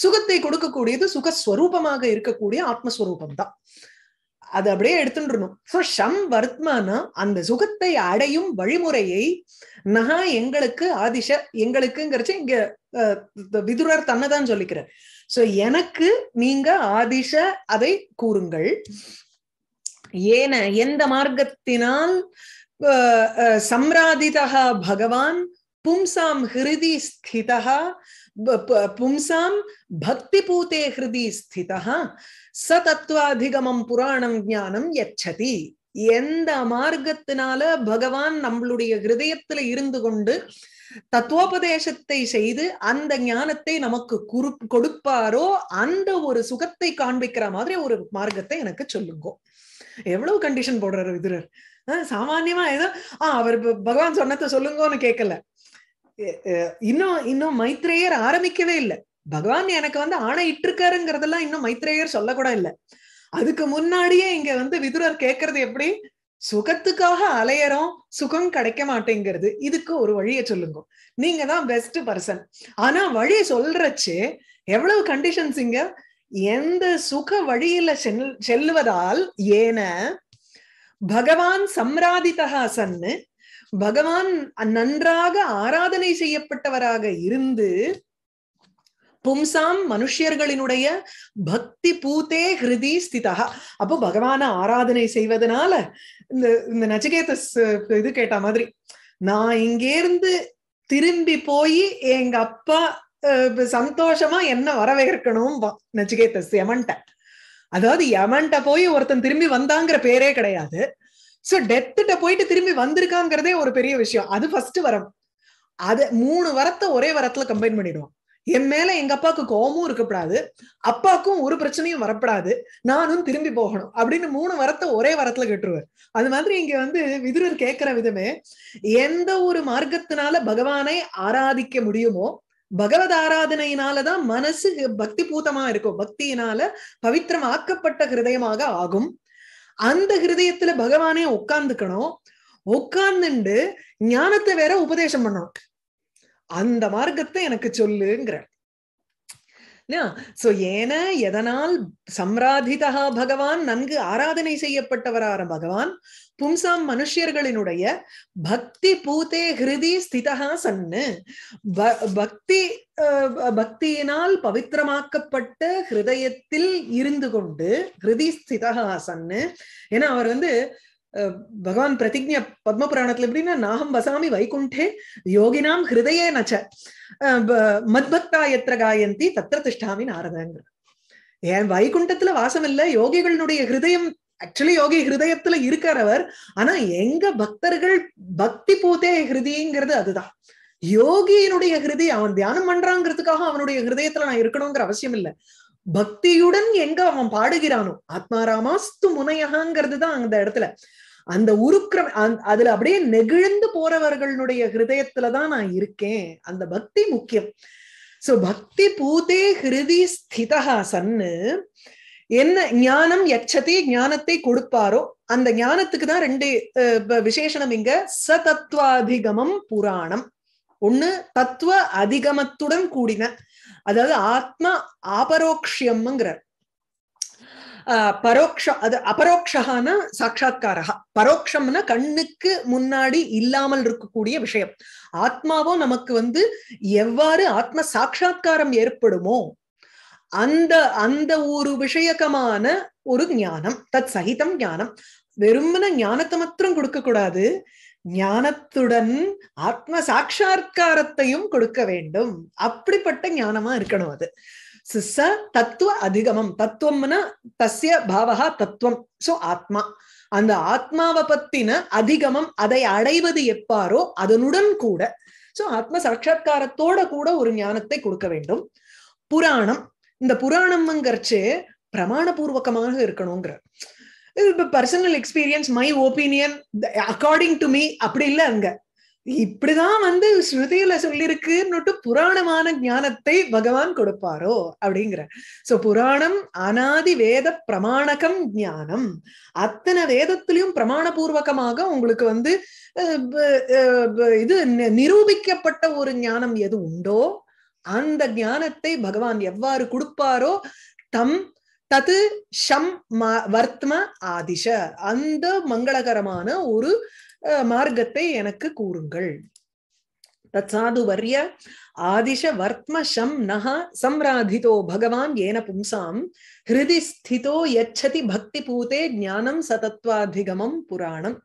சுகத்தை கொடுக்கக்கூடியது சுகஸ்வரூபமாக இருக்கக்கூடிய ஆத்மஸ்வரூபம் தான் அது அப்படியே எடுத்துட்டுணும் சோ ஷம் வர்த்மானா அந்த சுகத்தை அடையும் வழிமுறையை நகா எங்களுக்கு ஆதிஷ எங்களுக்குங்கிறச்சு இங்க விதுரர் தான் சொல்லிக்கிறார் சோ எனக்கு நீங்க ஆதிஷ அதை கூறுங்கள் ஏன எந்த மார்க்கத்தினால் சம்ராதிதா பகவான் பும்சாம் ஹிருதி ஸ்திதா பும்சாம் பக்தி பூத்தே ஹிருதி ஸ்திதா சதத்துவாதிகமம் புராணம் ஞானம் எச்சதி எந்த மார்க்கத்தினால பகவான் நம்மளுடைய ஹிருதயத்துல இருந்து கொண்டு தத்துவோபதேசத்தை செய்து அந்த ஞானத்தை நமக்கு குறு கொடுப்பாரோ அந்த ஒரு சுகத்தை காண்பிக்கிற மாதிரி ஒரு மார்க்கத்தை எனக்கு சொல்லுங்கோ எவ்வளவு கண்டிஷன் போடுறாரு விதுரர் சாமான்யமா ஏதோ ஆஹ் அவர் பகவான் சொன்னதை சொல்லுங்கன்னு கேட்கல இன்னும் இன்னும் மைத்ரேயர் ஆரம்பிக்கவே இல்லை பகவான் எனக்கு வந்து இட்டு இருக்காருங்கிறதெல்லாம் இன்னும் மைத்ரேயர் சொல்லக்கூட இல்லை அதுக்கு முன்னாடியே இங்க வந்து விதுரர் கேட்கறது எப்படி சுகத்துக்காக அலையறோம் சுகம் கிடைக்க மாட்டேங்கிறது இதுக்கு ஒரு வழியை சொல்லுங்க நீங்க தான் பெஸ்ட் பர்சன் ஆனா வழி சொல்றச்சு எவ்வளவு கண்டிஷன்ஸ் இங்க எந்த சுக வழியில செல் செல்லுவதால் ஏன பகவான் சம்ராதிதகா சன்னு பகவான் நன்றாக ஆராதனை செய்யப்பட்டவராக இருந்து பும்சாம் மனுஷியர்களினுடைய பக்தி பூத்தே ஹிருதி ஸ்திதா அப்போ பகவான ஆராதனை செய்வதனால இந்த இந்த நச்சிகேதஸ் இது கேட்ட மாதிரி நான் இங்கேருந்து திரும்பி போய் எங்க அப்பா சந்தோஷமா என்ன வரவேற்கணும் நச்சிகேதஸ் யமன்ட்ட அதாவது யமன்ட்ட போய் ஒருத்தன் திரும்பி வந்தாங்கிற பேரே கிடையாது சோ டெத்துட்ட போயிட்டு திரும்பி வந்திருக்காங்கிறதே ஒரு பெரிய விஷயம் அது ஃபர்ஸ்ட் வரம் அது மூணு வரத்தை ஒரே வரத்துல கம்பைன் பண்ணிடுவான் என் மேல எங்க அப்பாவுக்கு கோபமும் இருக்கக்கூடாது அப்பாவுக்கும் ஒரு பிரச்சனையும் வரப்படாது நானும் திரும்பி போகணும் அப்படின்னு மூணு வரத்தை ஒரே வரத்துல கட்டுருவார் அது மாதிரி இங்க வந்து விதுரர் கேட்கிற விதமே எந்த ஒரு மார்க்கத்தினால பகவானை ஆராதிக்க முடியுமோ பகவத் ஆராதனையினாலதான் மனசு பக்தி பூதமா இருக்கும் பக்தியினால பவித்திரம் ஆக்கப்பட்ட ஹிருதயமாக ஆகும் அந்த ஹிருதயத்துல பகவானே உட்கார்ந்துக்கணும் உட்கார்ந்துண்டு ஞானத்தை வேற உபதேசம் பண்ணணும் அந்த மார்க்கத்தை எனக்கு சொல்லுங்கிற சோ ஏன எதனால் சம்ராதிதா பகவான் நன்கு ஆராதனை செய்யப்பட்டவரார பகவான் பும்சாம் மனுஷியர்களினுடைய பக்தி பூதே ஹிருதி ஸ்திதா சன்னு பக்தி பக்தியினால் பவித்திரமாக்கப்பட்ட ஹிருதயத்தில் இருந்து கொண்டு ஹிருதி ஸ்திதா சன்னு ஏன்னா அவர் வந்து பகவான் பிரதிஜ பத்ம புராணத்துல எப்படின்னா நாகம் வசாமி வைகுண்டே யோகினாம் ஹிருதயே நச்ச மத்பக்தா எத்திர காயந்தி தத்திர திஷ்டாமி நாரதங்கிற ஏன் வைகுண்டத்துல வாசம் இல்ல யோகிகளுடைய ஹிருதயம் ஆக்சுவலி யோகி ஹிருதயத்துல இருக்கிறவர் ஆனா எங்க பக்தர்கள் பக்தி பூத்தே ஹிருதிங்கிறது அதுதான் யோகியினுடைய ஹிருதி அவன் தியானம் பண்றாங்கிறதுக்காக அவனுடைய ஹிருதயத்துல நான் இருக்கணுங்கிற அவசியம் இல்ல பக்தியுடன் எங்க அவன் பாடுகிறானோ ஆத்மாராமாஸ்து முனையகாங்கிறது தான் அந்த இடத்துல அந்த உருக்கிரம் அதுல அப்படியே நெகிழ்ந்து போறவர்களுடைய ஹிருதயத்துலதான் நான் இருக்கேன் அந்த பக்தி முக்கியம் சோ பக்தி பூதே ஹிருதி ஸ்திதஹாசன்னு சன்னு என்ன ஞானம் எச்சதி ஞானத்தை கொடுப்பாரோ அந்த ஞானத்துக்கு தான் ரெண்டு விசேஷனம் இங்க சதத்வாதிகமம் புராணம் ஒண்ணு தத்துவ அதிகமத்துடன் கூடின அதாவது ஆத்மா ஆபரோக்ஷியம்ங்கிறார் பரோக்ஷ அது அபரோக்ஷகான சாட்சா்காரா பரோக்ஷம்னா கண்ணுக்கு முன்னாடி இல்லாமல் இருக்கக்கூடிய விஷயம் ஆத்மாவோ நமக்கு வந்து எவ்வாறு ஆத்ம சாட்சா்காரம் ஏற்படுமோ அந்த அந்த ஒரு விஷயகமான ஒரு ஞானம் தத் சகிதம் ஞானம் வெறுமன ஞானத்தை மாத்திரம் கொடுக்க கூடாது ஞானத்துடன் ஆத்ம சாட்சா்காரத்தையும் கொடுக்க வேண்டும் அப்படிப்பட்ட ஞானமா இருக்கணும் அது சிஸ்ஸ தத்துவ அதிகமம் தத்துவம்னா தசிய பாவகா தத்துவம் சோ ஆத்மா அந்த ஆத்மாவை பத்தின அதிகமம் அதை அடைவது எப்பாரோ அதனுடன் கூட சோ ஆத்ம சாட்சா்காரத்தோட கூட ஒரு ஞானத்தை கொடுக்க வேண்டும் புராணம் இந்த புராணம்ங்கிறச்சு பிரமாணபூர்வகமாக இது இப்ப personal experience my opinion according to me அப்படி இல்லை அங்க இப்படிதான் வந்து ஸ்ருதியில சொல்லியிருக்குன்னுட்டு புராணமான ஞானத்தை பகவான் கொடுப்பாரோ அப்படிங்கிற சோ புராணம் அனாதி வேத பிரமாணகம் ஞானம் அத்தனை வேதத்திலையும் பிரமாணபூர்வகமாக உங்களுக்கு வந்து இது நிரூபிக்கப்பட்ட ஒரு ஞானம் எது உண்டோ அந்த ஞானத்தை பகவான் எவ்வாறு கொடுப்பாரோ தம் தது ஷம் வர்த்ம ஆதிஷ அந்த மங்களகரமான ஒரு மார்க்கத்தை எனக்கு கூறுங்கள் தத்சாது வர்ய ஆதிஷ வர்த்ம ஷம் நக சம்ராதிதோ பகவான் ஏன பும்சாம் ஹிருதி ஸ்திதோ எச்சதி பக்தி பூதே ஞானம் சதத்வாதிகமம் புராணம்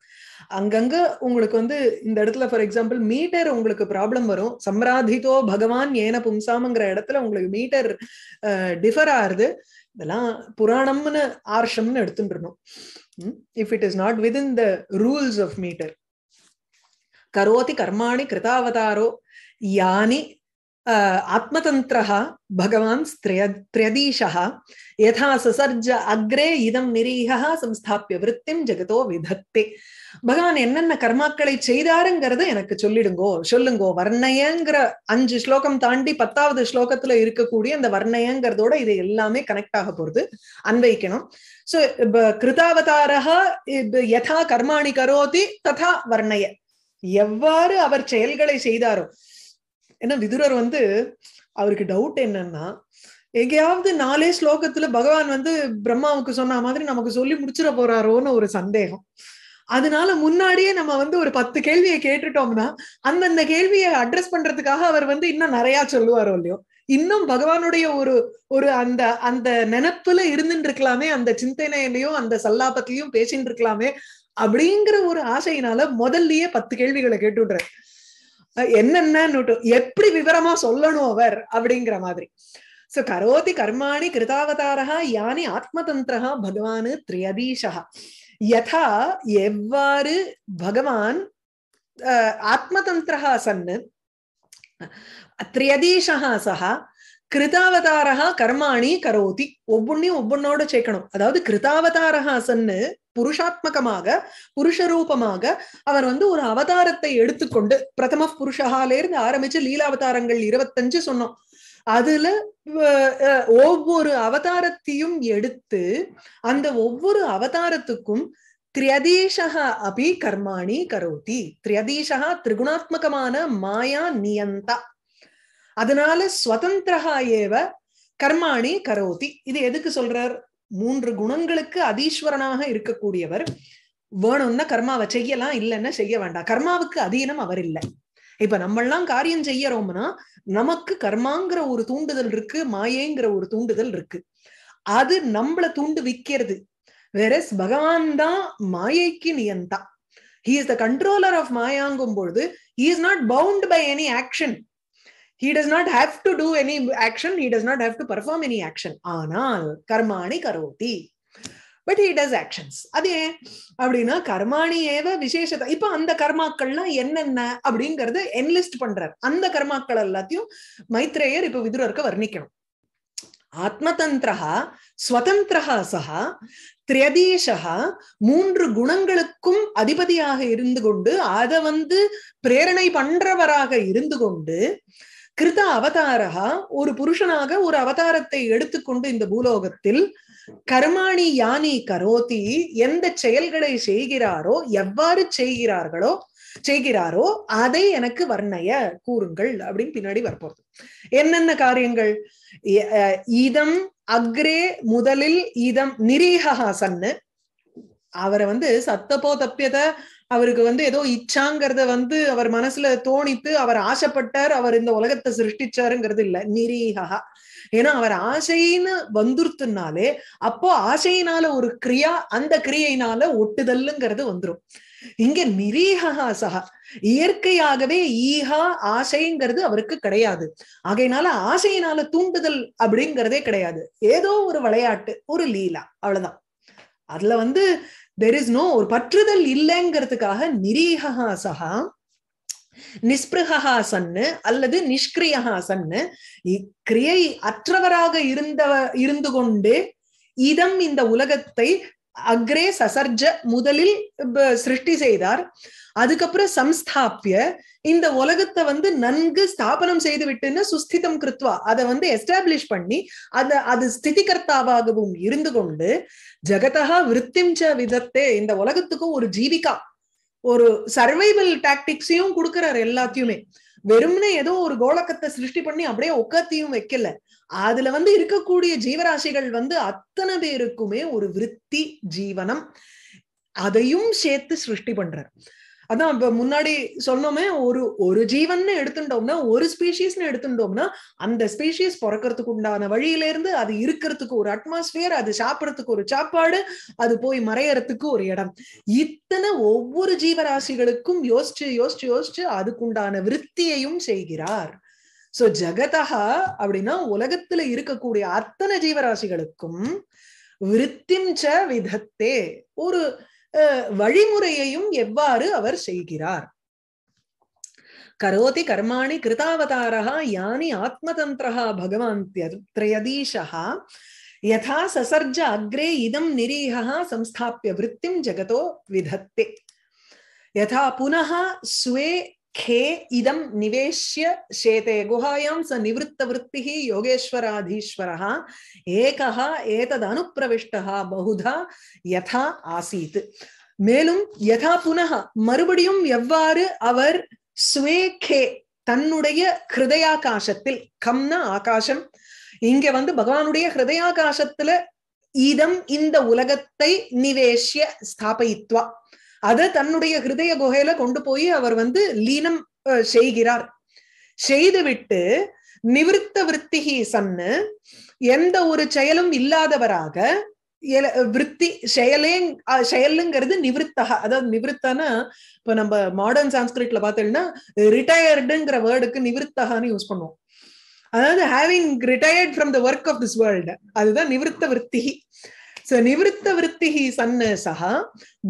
அங்கங்க உங்களுக்கு வந்து இந்த இடத்துல ஃபார் எக்ஸாம்பிள் மீட்டர் உங்களுக்கு ப்ராப்ளம் வரும் சம்ராதிதோ பகவான் ஏன பும்சாம்ங்கிற இடத்துல உங்களுக்கு மீட்டர் டிஃபர் ஆறுது இதெல்லாம் புராணம்னு ஆர்ஷம்னு எடுத்துட்டுருணும் if it is not within the rules of meter. Karoti karmani kritavataro yani आत्मतन्त्रः भगवान् स्त्रयदीशः யதா சசர்ஜ அக்ரே இதம் நிரீகா சம்ஸ்தாபிய விற்த்திம் ஜெகதோ விதத்தே பகவான் என்னென்ன கர்மாக்களை செய்தாருங்கிறத எனக்கு சொல்லிடுங்கோ சொல்லுங்கோ வர்ணயங்கிற அஞ்சு ஸ்லோகம் தாண்டி பத்தாவது ஸ்லோகத்துல இருக்கக்கூடிய அந்த வர்ணயங்கிறதோட இது எல்லாமே கனெக்ட் ஆக போறது அன்வைக்கணும் சோ கிருதாவதாரா யதா கர்மாணி கரோதி ததா வர்ணய எவ்வாறு அவர் செயல்களை செய்தாரோ ஏன்னா விதுரர் வந்து அவருக்கு டவுட் என்னன்னா எங்கேயாவது நாலே ஸ்லோகத்துல பகவான் வந்து பிரம்மாவுக்கு சொன்ன மாதிரி நமக்கு சொல்லி முடிச்சிட போறாரோன்னு ஒரு சந்தேகம் அதனால முன்னாடியே நம்ம வந்து ஒரு பத்து கேள்வியை கேட்டுட்டோம்னா அந்தந்த கேள்வியை அட்ரஸ் பண்றதுக்காக அவர் வந்து இன்னும் நிறைய சொல்லுவாரோ இல்லையோ இன்னும் பகவானுடைய ஒரு ஒரு அந்த அந்த நினப்புல இருந்துட்டு இருக்கலாமே அந்த சிந்தனையிலையும் அந்த சல்லாபத்திலையும் பேசிட்டு இருக்கலாமே அப்படிங்கிற ஒரு ஆசையினால முதல்லயே பத்து கேள்விகளை கேட்டுடுறேன் என்னென்னு எப்படி விவரமா சொல்லணும் அவர் அப்படிங்கிற மாதிரி சோ கரோதி கர்மாணி கிருதாவதாரா யானி ஆத்மதந்திரா பகவான் திரியதீஷா யதா எவ்வாறு பகவான் ஆத்மதந்திரா சன் திரியதீஷா சா கிருதாவதாரா கர்மாணி கரோதி ஒவ்வொன்னையும் ஒவ்வொன்னோட சேர்க்கணும் அதாவது கிருதாவதாரா சன்னு புருஷாத்மகமாக புருஷரூபமாக அவர் வந்து ஒரு அவதாரத்தை எடுத்துக்கொண்டு பிரதம புருஷகால இருந்து ஆரம்பிச்சு லீலாவதாரங்கள் இருபத்தஞ்சு சொன்னோம் அதுல ஒவ்வொரு அவதாரத்தையும் எடுத்து அந்த ஒவ்வொரு அவதாரத்துக்கும் திரியதீஷக அபி கர்மாணி கரோதி திரியதீஷா திரிகுணாத்மகமான மாயா நியந்தா அதனால ஸ்வதந்திரஹா ஏவ கர்மாணி கரோதி இது எதுக்கு சொல்றார் மூன்று குணங்களுக்கு அதீஸ்வரனாக இருக்கக்கூடியவர் வேணும்னா கர்மாவை செய்யலாம் இல்லைன்னா செய்ய வேண்டாம் கர்மாவுக்கு அதீனம் அவர் இல்லை இப்ப நம்ம எல்லாம் காரியம் செய்யறோம்னா நமக்கு கர்மாங்கிற ஒரு தூண்டுதல் இருக்கு மாயேங்கிற ஒரு தூண்டுதல் இருக்கு அது நம்மள தூண்டு விக்கிறது வேற பகவான் தான் மாயைக்கு நியந்தா he is the controller of மாயாங்கும் பொழுது he is not bound by any action he does not have to do any action he does not have to perform any action ஆனால் கர்மாணி கரோட்டி பட் ஹி டஸ் ஆக்ஷன்ஸ் அது ஏன் அப்படின்னா கர்மாணி ஏவ விசேஷத்தை இப்ப அந்த கர்மாக்கள்லாம் என்னென்ன அப்படிங்கறத என்லிஸ்ட் பண்றார் அந்த கர்மாக்கள் எல்லாத்தையும் மைத்ரேயர் இப்ப விதுரருக்கு வர்ணிக்கணும் ஆத்மதந்திரா ஸ்வதந்திரா சகா திரியதீஷா மூன்று குணங்களுக்கும் அதிபதியாக இருந்து கொண்டு அதை வந்து பிரேரணை பண்றவராக இருந்து கொண்டு கிருத அவதாரா ஒரு புருஷனாக ஒரு அவதாரத்தை எடுத்துக்கொண்டு இந்த பூலோகத்தில் கர்மாணி யானி கரோதி எந்த செயல்களை செய்கிறாரோ எவ்வாறு செய்கிறார்களோ செய்கிறாரோ அதை எனக்கு வர்ணைய கூறுங்கள் அப்படின்னு பின்னாடி வரப்போறது என்னென்ன காரியங்கள் இதம் அக்ரே முதலில் இதம் நிரீகா சன்னு அவரை வந்து சத்தப்போ தப்பியத அவருக்கு வந்து ஏதோ இச்சாங்கிறத வந்து அவர் மனசுல தோணித்து அவர் ஆசைப்பட்டார் அவர் இந்த உலகத்தை சிருஷ்டிச்சாருங்கிறது இல்ல நிரீகா ஏன்னா அவர் ஆசைன்னு வந்துருத்துனாலே அப்போ ஆசையினால ஒரு கிரியா அந்த கிரியையினால ஒட்டுதல்லுங்கிறது வந்துடும் இங்க நிரீகா சகா இயற்கையாகவே ஈஹா ஆசைங்கிறது அவருக்கு கிடையாது ஆகையினால ஆசையினால தூண்டுதல் அப்படிங்கிறதே கிடையாது ஏதோ ஒரு விளையாட்டு ஒரு லீலா அவ்வளவுதான் அதுல வந்து தெர் இஸ் நோ ஒரு பற்றுதல் இல்லைங்கிறதுக்காக நிரீகா சகா நிஸ்பிருகாசன்னு அல்லது நிஷ்கிரியஹாசன்னு கிரியை அற்றவராக இருந்தவ இருந்து கொண்டு இதம் இந்த உலகத்தை அக்ரே சசர்ஜ முதலில் சிருஷ்டி செய்தார் அதுக்கப்புறம் சம்ஸ்தாபிய இந்த உலகத்தை வந்து நன்கு ஸ்தாபனம் செய்து விட்டுன்னு சுஸ்திதம் கிருத்வா அதை வந்து எஸ்டாப்ளிஷ் பண்ணி அத அது ஸ்திதி கர்த்தாவாகவும் இருந்து கொண்டு ஜெகதா விற்பிஞ்ச விதத்தே இந்த உலகத்துக்கும் ஒரு ஜீவிகா ஒரு சர்வைவல் டாக்டிக்ஸையும் கொடுக்கறாரு எல்லாத்தையுமே வெறும்னே ஏதோ ஒரு கோலக்கத்தை சிருஷ்டி பண்ணி அப்படியே உக்கத்தையும் வைக்கல அதுல வந்து இருக்கக்கூடிய ஜீவராசிகள் வந்து அத்தனை பேருக்குமே ஒரு விற்பி ஜீவனம் அதையும் சேர்த்து சிருஷ்டி பண்றார் அதான் இப்ப முன்னாடி சொன்னோமே ஒரு ஒரு ஜீவன் எடுத்துட்டோம்னா ஒரு ஸ்பீஷிஸ் எடுத்துட்டோம்னா அந்த ஸ்பீஷிஸ் பிறக்கிறதுக்கு உண்டான வழியில இருந்து அது இருக்கிறதுக்கு ஒரு அட்மாஸ்பியர் அது சாப்பிடறதுக்கு ஒரு சாப்பாடு அது போய் மறையறதுக்கு ஒரு இடம் இத்தனை ஒவ்வொரு ஜீவராசிகளுக்கும் யோசிச்சு யோசிச்சு யோசிச்சு அதுக்குண்டான விருத்தியையும் செய்கிறார் சோ ஜகதா அப்படின்னா உலகத்துல இருக்கக்கூடிய அத்தனை ஜீவராசிகளுக்கும் விருத்திஞ்ச ச விதத்தே ஒரு வழிமுறையையும் எவ்வாறு அவர் செய்கிறார் கரோதி கர்மாணி கிருதாவதாரா யானி ஆத்மதந்திரா பகவான் திரயதீஷா யதா சசர்ஜ அக்ரே இதம் நிரீகா சம்ஸ்தாபிய விற்பிம் ஜகதோ விதத்தே யதா புனः ஸ்வே खे इदं निवेश्य शेते गुहायां स निवृत्तवृत्तिः योगेश्वराधीश्वरः एकः एतदनुप्रविष्टः बहुधा यथा ஆசீத் மேலும் யதா புனக மறுபடியும் எவ்வாறு அவர் ஸ்வே கே தன்னுடைய ஹிருதயாகாசத்தில் கம்ன ஆகாசம் இங்க வந்து பகவானுடைய ஹிருதயாகாசத்துல இதம் இந்த உலகத்தை நிவேஷ்ய ஸ்தாபயித்வா அதை தன்னுடைய ஹிருதய குகையில கொண்டு போய் அவர் வந்து லீனம் செய்கிறார் செய்துவிட்டு நிவிருத்த விற்த்திகி சன்னு எந்த ஒரு செயலும் இல்லாதவராக விற்பி செயலே செயலுங்கிறது நிவிருத்தா அதாவது நிவிருத்தனா இப்ப நம்ம மாடர்ன் சான்ஸ்கிரிட்ல பார்த்தோம்னா ரிட்டையர்டுங்கிற வேர்டுக்கு நிவிருத்தகான்னு யூஸ் பண்ணுவோம் அதாவது having retired from the work of this world அதுதான் நிவிருத்த விற்த்திகி स நிவृत्तवृत्तिः சன்னசः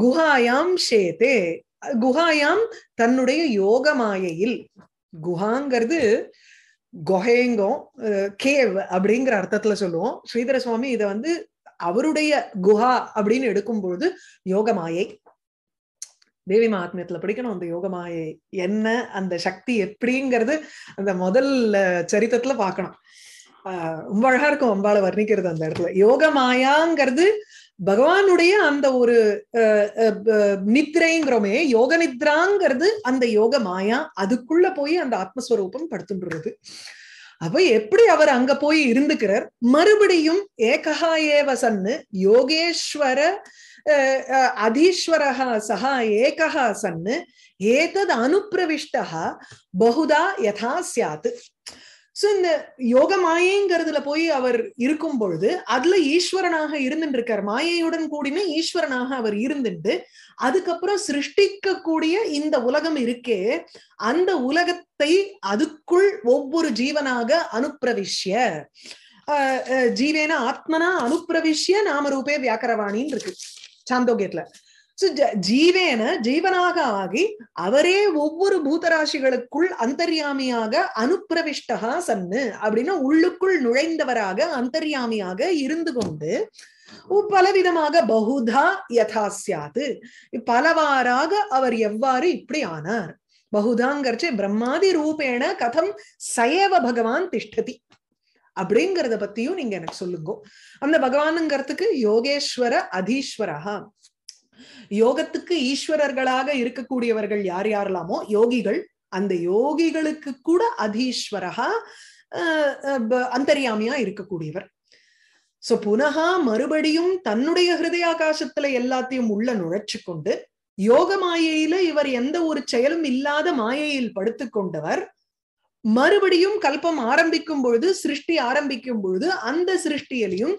குஹாயாம் ஷேதே குஹாயாம் தன்னுடைய யோக மாயையில் குஹாங்கிறது கொஹேங்கோ கேவ் அப்படிங்கிற அர்த்தத்துல சொல்லுவோம் ஸ்ரீதர சுவாமி இதை வந்து அவருடைய குஹா அப்படின்னு எடுக்கும்பொழுது மாயை தேவி மகாத்மியத்துல படிக்கணும் அந்த யோக மாயை என்ன அந்த சக்தி எப்படிங்கிறது அந்த முதல் சரித்திரத்துல பார்க்கணும் ரொம்ப அழகா இருக்கும் அம்பாளை வர்ணிக்கிறது அந்த இடத்துல யோக மாயாங்கிறது பகவானுடைய அந்த ஒரு நித்ரைங்கிறோமே யோக நித்ராங்கிறது அந்த யோக மாயா அதுக்குள்ள போய் அந்த ஆத்மஸ்வரூபம் படுத்துன்றது அப்ப எப்படி அவர் அங்க போய் இருந்துக்கிறார் மறுபடியும் ஏவ ஏவசன்னு யோகேஸ்வர அதீஸ்வரஹா சஹா ஏகா சன்னு ஏதது அனுப்பிரவிஷ்டா பகுதா யதா சியாத் சோ இந்த யோக மாயைங்கிறதுல போய் அவர் இருக்கும் பொழுது அதுல ஈஸ்வரனாக இருந்துட்டு இருக்கார் மாயையுடன் கூடின ஈஸ்வரனாக அவர் இருந்துட்டு அதுக்கப்புறம் சிருஷ்டிக்க கூடிய இந்த உலகம் இருக்கே அந்த உலகத்தை அதுக்குள் ஒவ்வொரு ஜீவனாக அனுப்பிரவிஷ்ய ஜீவேன ஆத்மனா அனுப்பிரவிஷ்ய நாமரூபே வியாக்கரவாணின்னு இருக்கு சாந்தோகேட்ல ஜீவேன ஜீவனாக ஆகி அவரே ஒவ்வொரு பூதராசிகளுக்குள் அந்தர்யாமியாக அனுப்பிரவிஷ்டகா சன்னு அப்படின்னா உள்ளுக்குள் நுழைந்தவராக அந்தர்யாமியாக இருந்து கொண்டு பலவிதமாக பகுதா யதா பலவாறாக அவர் எவ்வாறு இப்படி ஆனார் பகுதாங்கிறச்சு பிரம்மாதி ரூபேண கதம் சயவ பகவான் திஷ்டதி அப்படிங்கிறத பத்தியும் நீங்க எனக்கு சொல்லுங்க அந்த பகவானுங்கிறதுக்கு யோகேஸ்வர அதீஸ்வரஹா யோகத்துக்கு ஈஸ்வரர்களாக இருக்கக்கூடியவர்கள் யார் யாரெல்லாமோ யோகிகள் அந்த யோகிகளுக்கு கூட அதீஸ்வரகா அந்தரியாமியா இருக்கக்கூடியவர் சோ புனகா மறுபடியும் தன்னுடைய ஹிருதயாகாசத்துல எல்லாத்தையும் உள்ள நுழைச்சு கொண்டு யோக மாயையில இவர் எந்த ஒரு செயலும் இல்லாத மாயையில் படுத்து கொண்டவர் மறுபடியும் கல்பம் ஆரம்பிக்கும் பொழுது சிருஷ்டி ஆரம்பிக்கும் பொழுது அந்த சிருஷ்டியிலையும்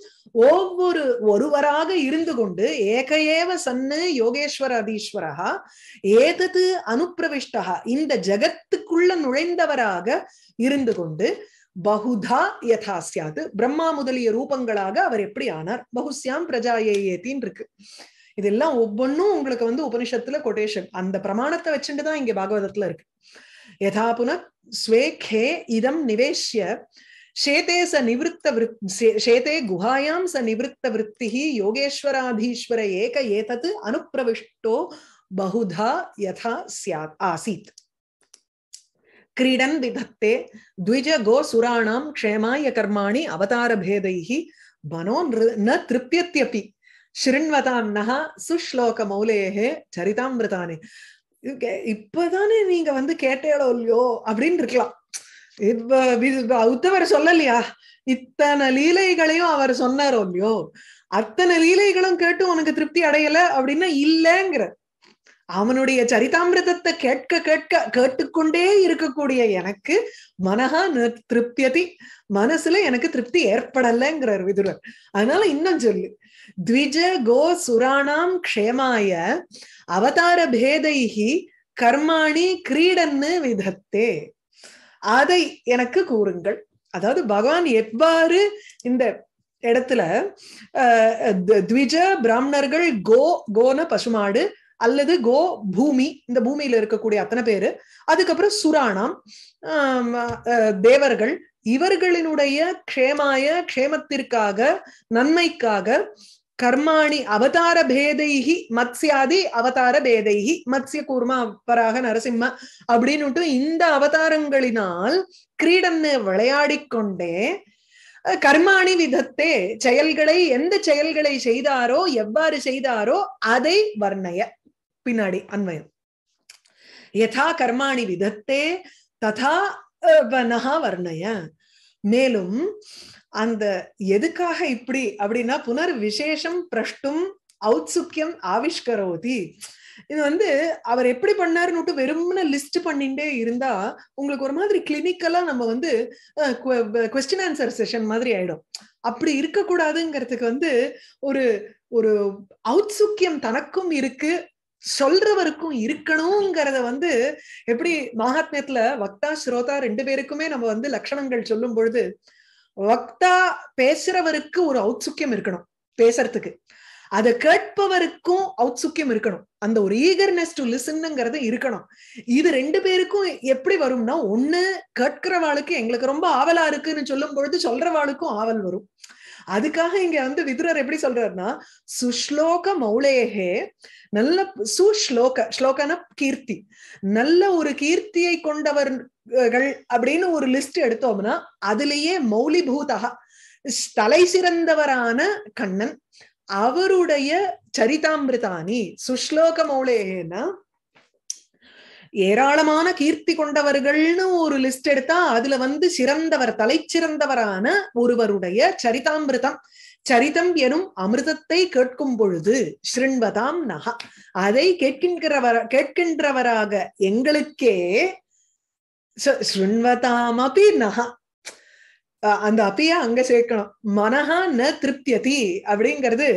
ஒவ்வொரு ஒருவராக இருந்து கொண்டு ஏக ஏவ சன்னு யோகேஸ்வர அதீஸ்வரா ஏதது அனுப்பிரவிஷ்டா இந்த ஜகத்துக்குள்ள நுழைந்தவராக இருந்து கொண்டு பகுதா யதா பிரம்மா முதலிய ரூபங்களாக அவர் எப்படி ஆனார் பகுசியாம் பிரஜாயேத்தின்னு இருக்கு இதெல்லாம் ஒவ்வொன்னும் உங்களுக்கு வந்து உபனிஷத்துல கொட்டேஷன் அந்த பிரமாணத்தை வச்சுட்டு தான் இங்க பாகவதத்துல இருக்கு யதா புனர் स्वेखे इदं निवेश्य शेते स निवृत्त शेते गुहायां स निवृत्त निवृत्तवृत्तिः योगेश्वराधीश्वर एक एतत् अनुप्रविष्टो बहुधा यथा स्यात् आसीत् क्रीडन् विधत्ते द्विज द्विजगोसुराणां क्षेमाय कर्माणि अवतारभेदैः मनो न तृप्यत्यपि शृण्वतां नः सुश्लोकमौलेः चरितामृतानि இப்பதானே நீங்க வந்து கேட்டேளோ இல்லையோ அப்படின்னு இருக்கலாம் உத்தவர் சொல்லலையா இத்தனை லீலைகளையும் அவர் சொன்னாரோ இல்லையோ அத்தனை லீலைகளும் கேட்டு உனக்கு திருப்தி அடையல அப்படின்னா இல்லைங்கிற அவனுடைய சரிதாமிரதத்தை கேட்க கேட்க கேட்டுக்கொண்டே இருக்கக்கூடிய எனக்கு மனஹா திருப்தியதி மனசுல எனக்கு திருப்தி ஏற்படலைங்கிறார் விதுரர் அதனால இன்னும் சொல்லு द्विज गो க்ஷேமாய क्षेमाय அவதாரபேதைஹ கர்மாணி கிரீடன்னு விதத்தே அதை எனக்கு கூறுங்கள் அதாவது பகவான் எவ்வாறு இந்த இடத்துல த்விஜ பிராமணர்கள் கோ கோன பசுமாடு அல்லது கோ பூமி இந்த பூமியில இருக்கக்கூடிய அத்தனை பேரு அதுக்கப்புறம் சுராணம் தேவர்கள் இவர்களினுடைய க்ஷேமாய க்ஷேமத்திற்காக நன்மைக்காக கர்மாணி அவதார பேதைகி மத்ஸ்யாதி அவதார பேதைகி மத்ஸ்ய கூர்மா அப்பராக நரசிம்ம அப்படின்னுட்டு இந்த அவதாரங்களினால் கிரீடன்னு விளையாடி கொண்டே கர்மாணி விதத்தே செயல்களை எந்த செயல்களை செய்தாரோ எவ்வாறு செய்தாரோ அதை வர்ணய பின்னாடி அன்வயம் யதா கர்மாணி விதத்தே ததா வர்ணய மேலும் அந்த எதுக்காக இப்படி அப்படின்னா புனர் விசேஷம் பிரஷ்டும் ஔத்சுக்கியம் ஆவிஷ்கரோதி இது வந்து அவர் எப்படி பண்ணாருன்னு வெறும்னு லிஸ்ட் பண்ணிட்டே இருந்தா உங்களுக்கு ஒரு மாதிரி கிளினிக்கலா நம்ம வந்து கொஸ்டின் ஆன்சர் செஷன் மாதிரி ஆயிடும் அப்படி கூடாதுங்கிறதுக்கு வந்து ஒரு ஒரு ஔத்சுக்கியம் தனக்கும் இருக்கு சொல்றவருக்கும் இருக்கணுங்கிறத வந்து எப்படி மகாத்மியத்துல வக்தா ஸ்ரோதா ரெண்டு பேருக்குமே நம்ம வந்து லட்சணங்கள் சொல்லும் பொழுது வக்தா பேசுறவருக்கு ஒரு ஔத்சுக்கியம் இருக்கணும் பேசுறதுக்கு அதை கேட்பவருக்கும் ஔத்சுக்கியம் இருக்கணும் அந்த ஒரு ஈகர்னஸ் டு லிசன்ங்கிறது இருக்கணும் இது ரெண்டு பேருக்கும் எப்படி வரும்னா ஒண்ணு கேட்கிறவாளுக்கு எங்களுக்கு ரொம்ப ஆவலா இருக்குன்னு சொல்லும் பொழுது சொல்றவாளுக்கும் ஆவல் வரும் அதுக்காக இங்க வந்து விதுரர் எப்படி சொல்றாருன்னா சுஷ்லோக மௌலேகே நல்ல சுஷ்லோக ஸ்லோகன கீர்த்தி நல்ல ஒரு கீர்த்தியை கொண்டவர்கள் அப்படின்னு ஒரு லிஸ்ட் எடுத்தோம்னா அதுலேயே மௌலிபூதகா தலை சிறந்தவரான கண்ணன் அவருடைய சரிதாமிருதானி சுஷ்லோக மௌலேகேன்னா ஏராளமான கீர்த்தி கொண்டவர்கள்னு ஒரு லிஸ்ட் எடுத்தா அதுல வந்து சிறந்தவர் தலை சிறந்தவரான ஒருவருடைய சரிதாமிருதம் சரிதம் எனும் அமிர்தத்தை கேட்கும் பொழுது ஸ்ருண்வதாம் நகா அதை கேட்கின்றவர கேட்கின்றவராக எங்களுக்கே ஸ்ருண்வதாமபி நகா அந்த அப்பிய அங்க சேர்க்கணும் மனஹா ந திருப்தியதி அப்படிங்கிறது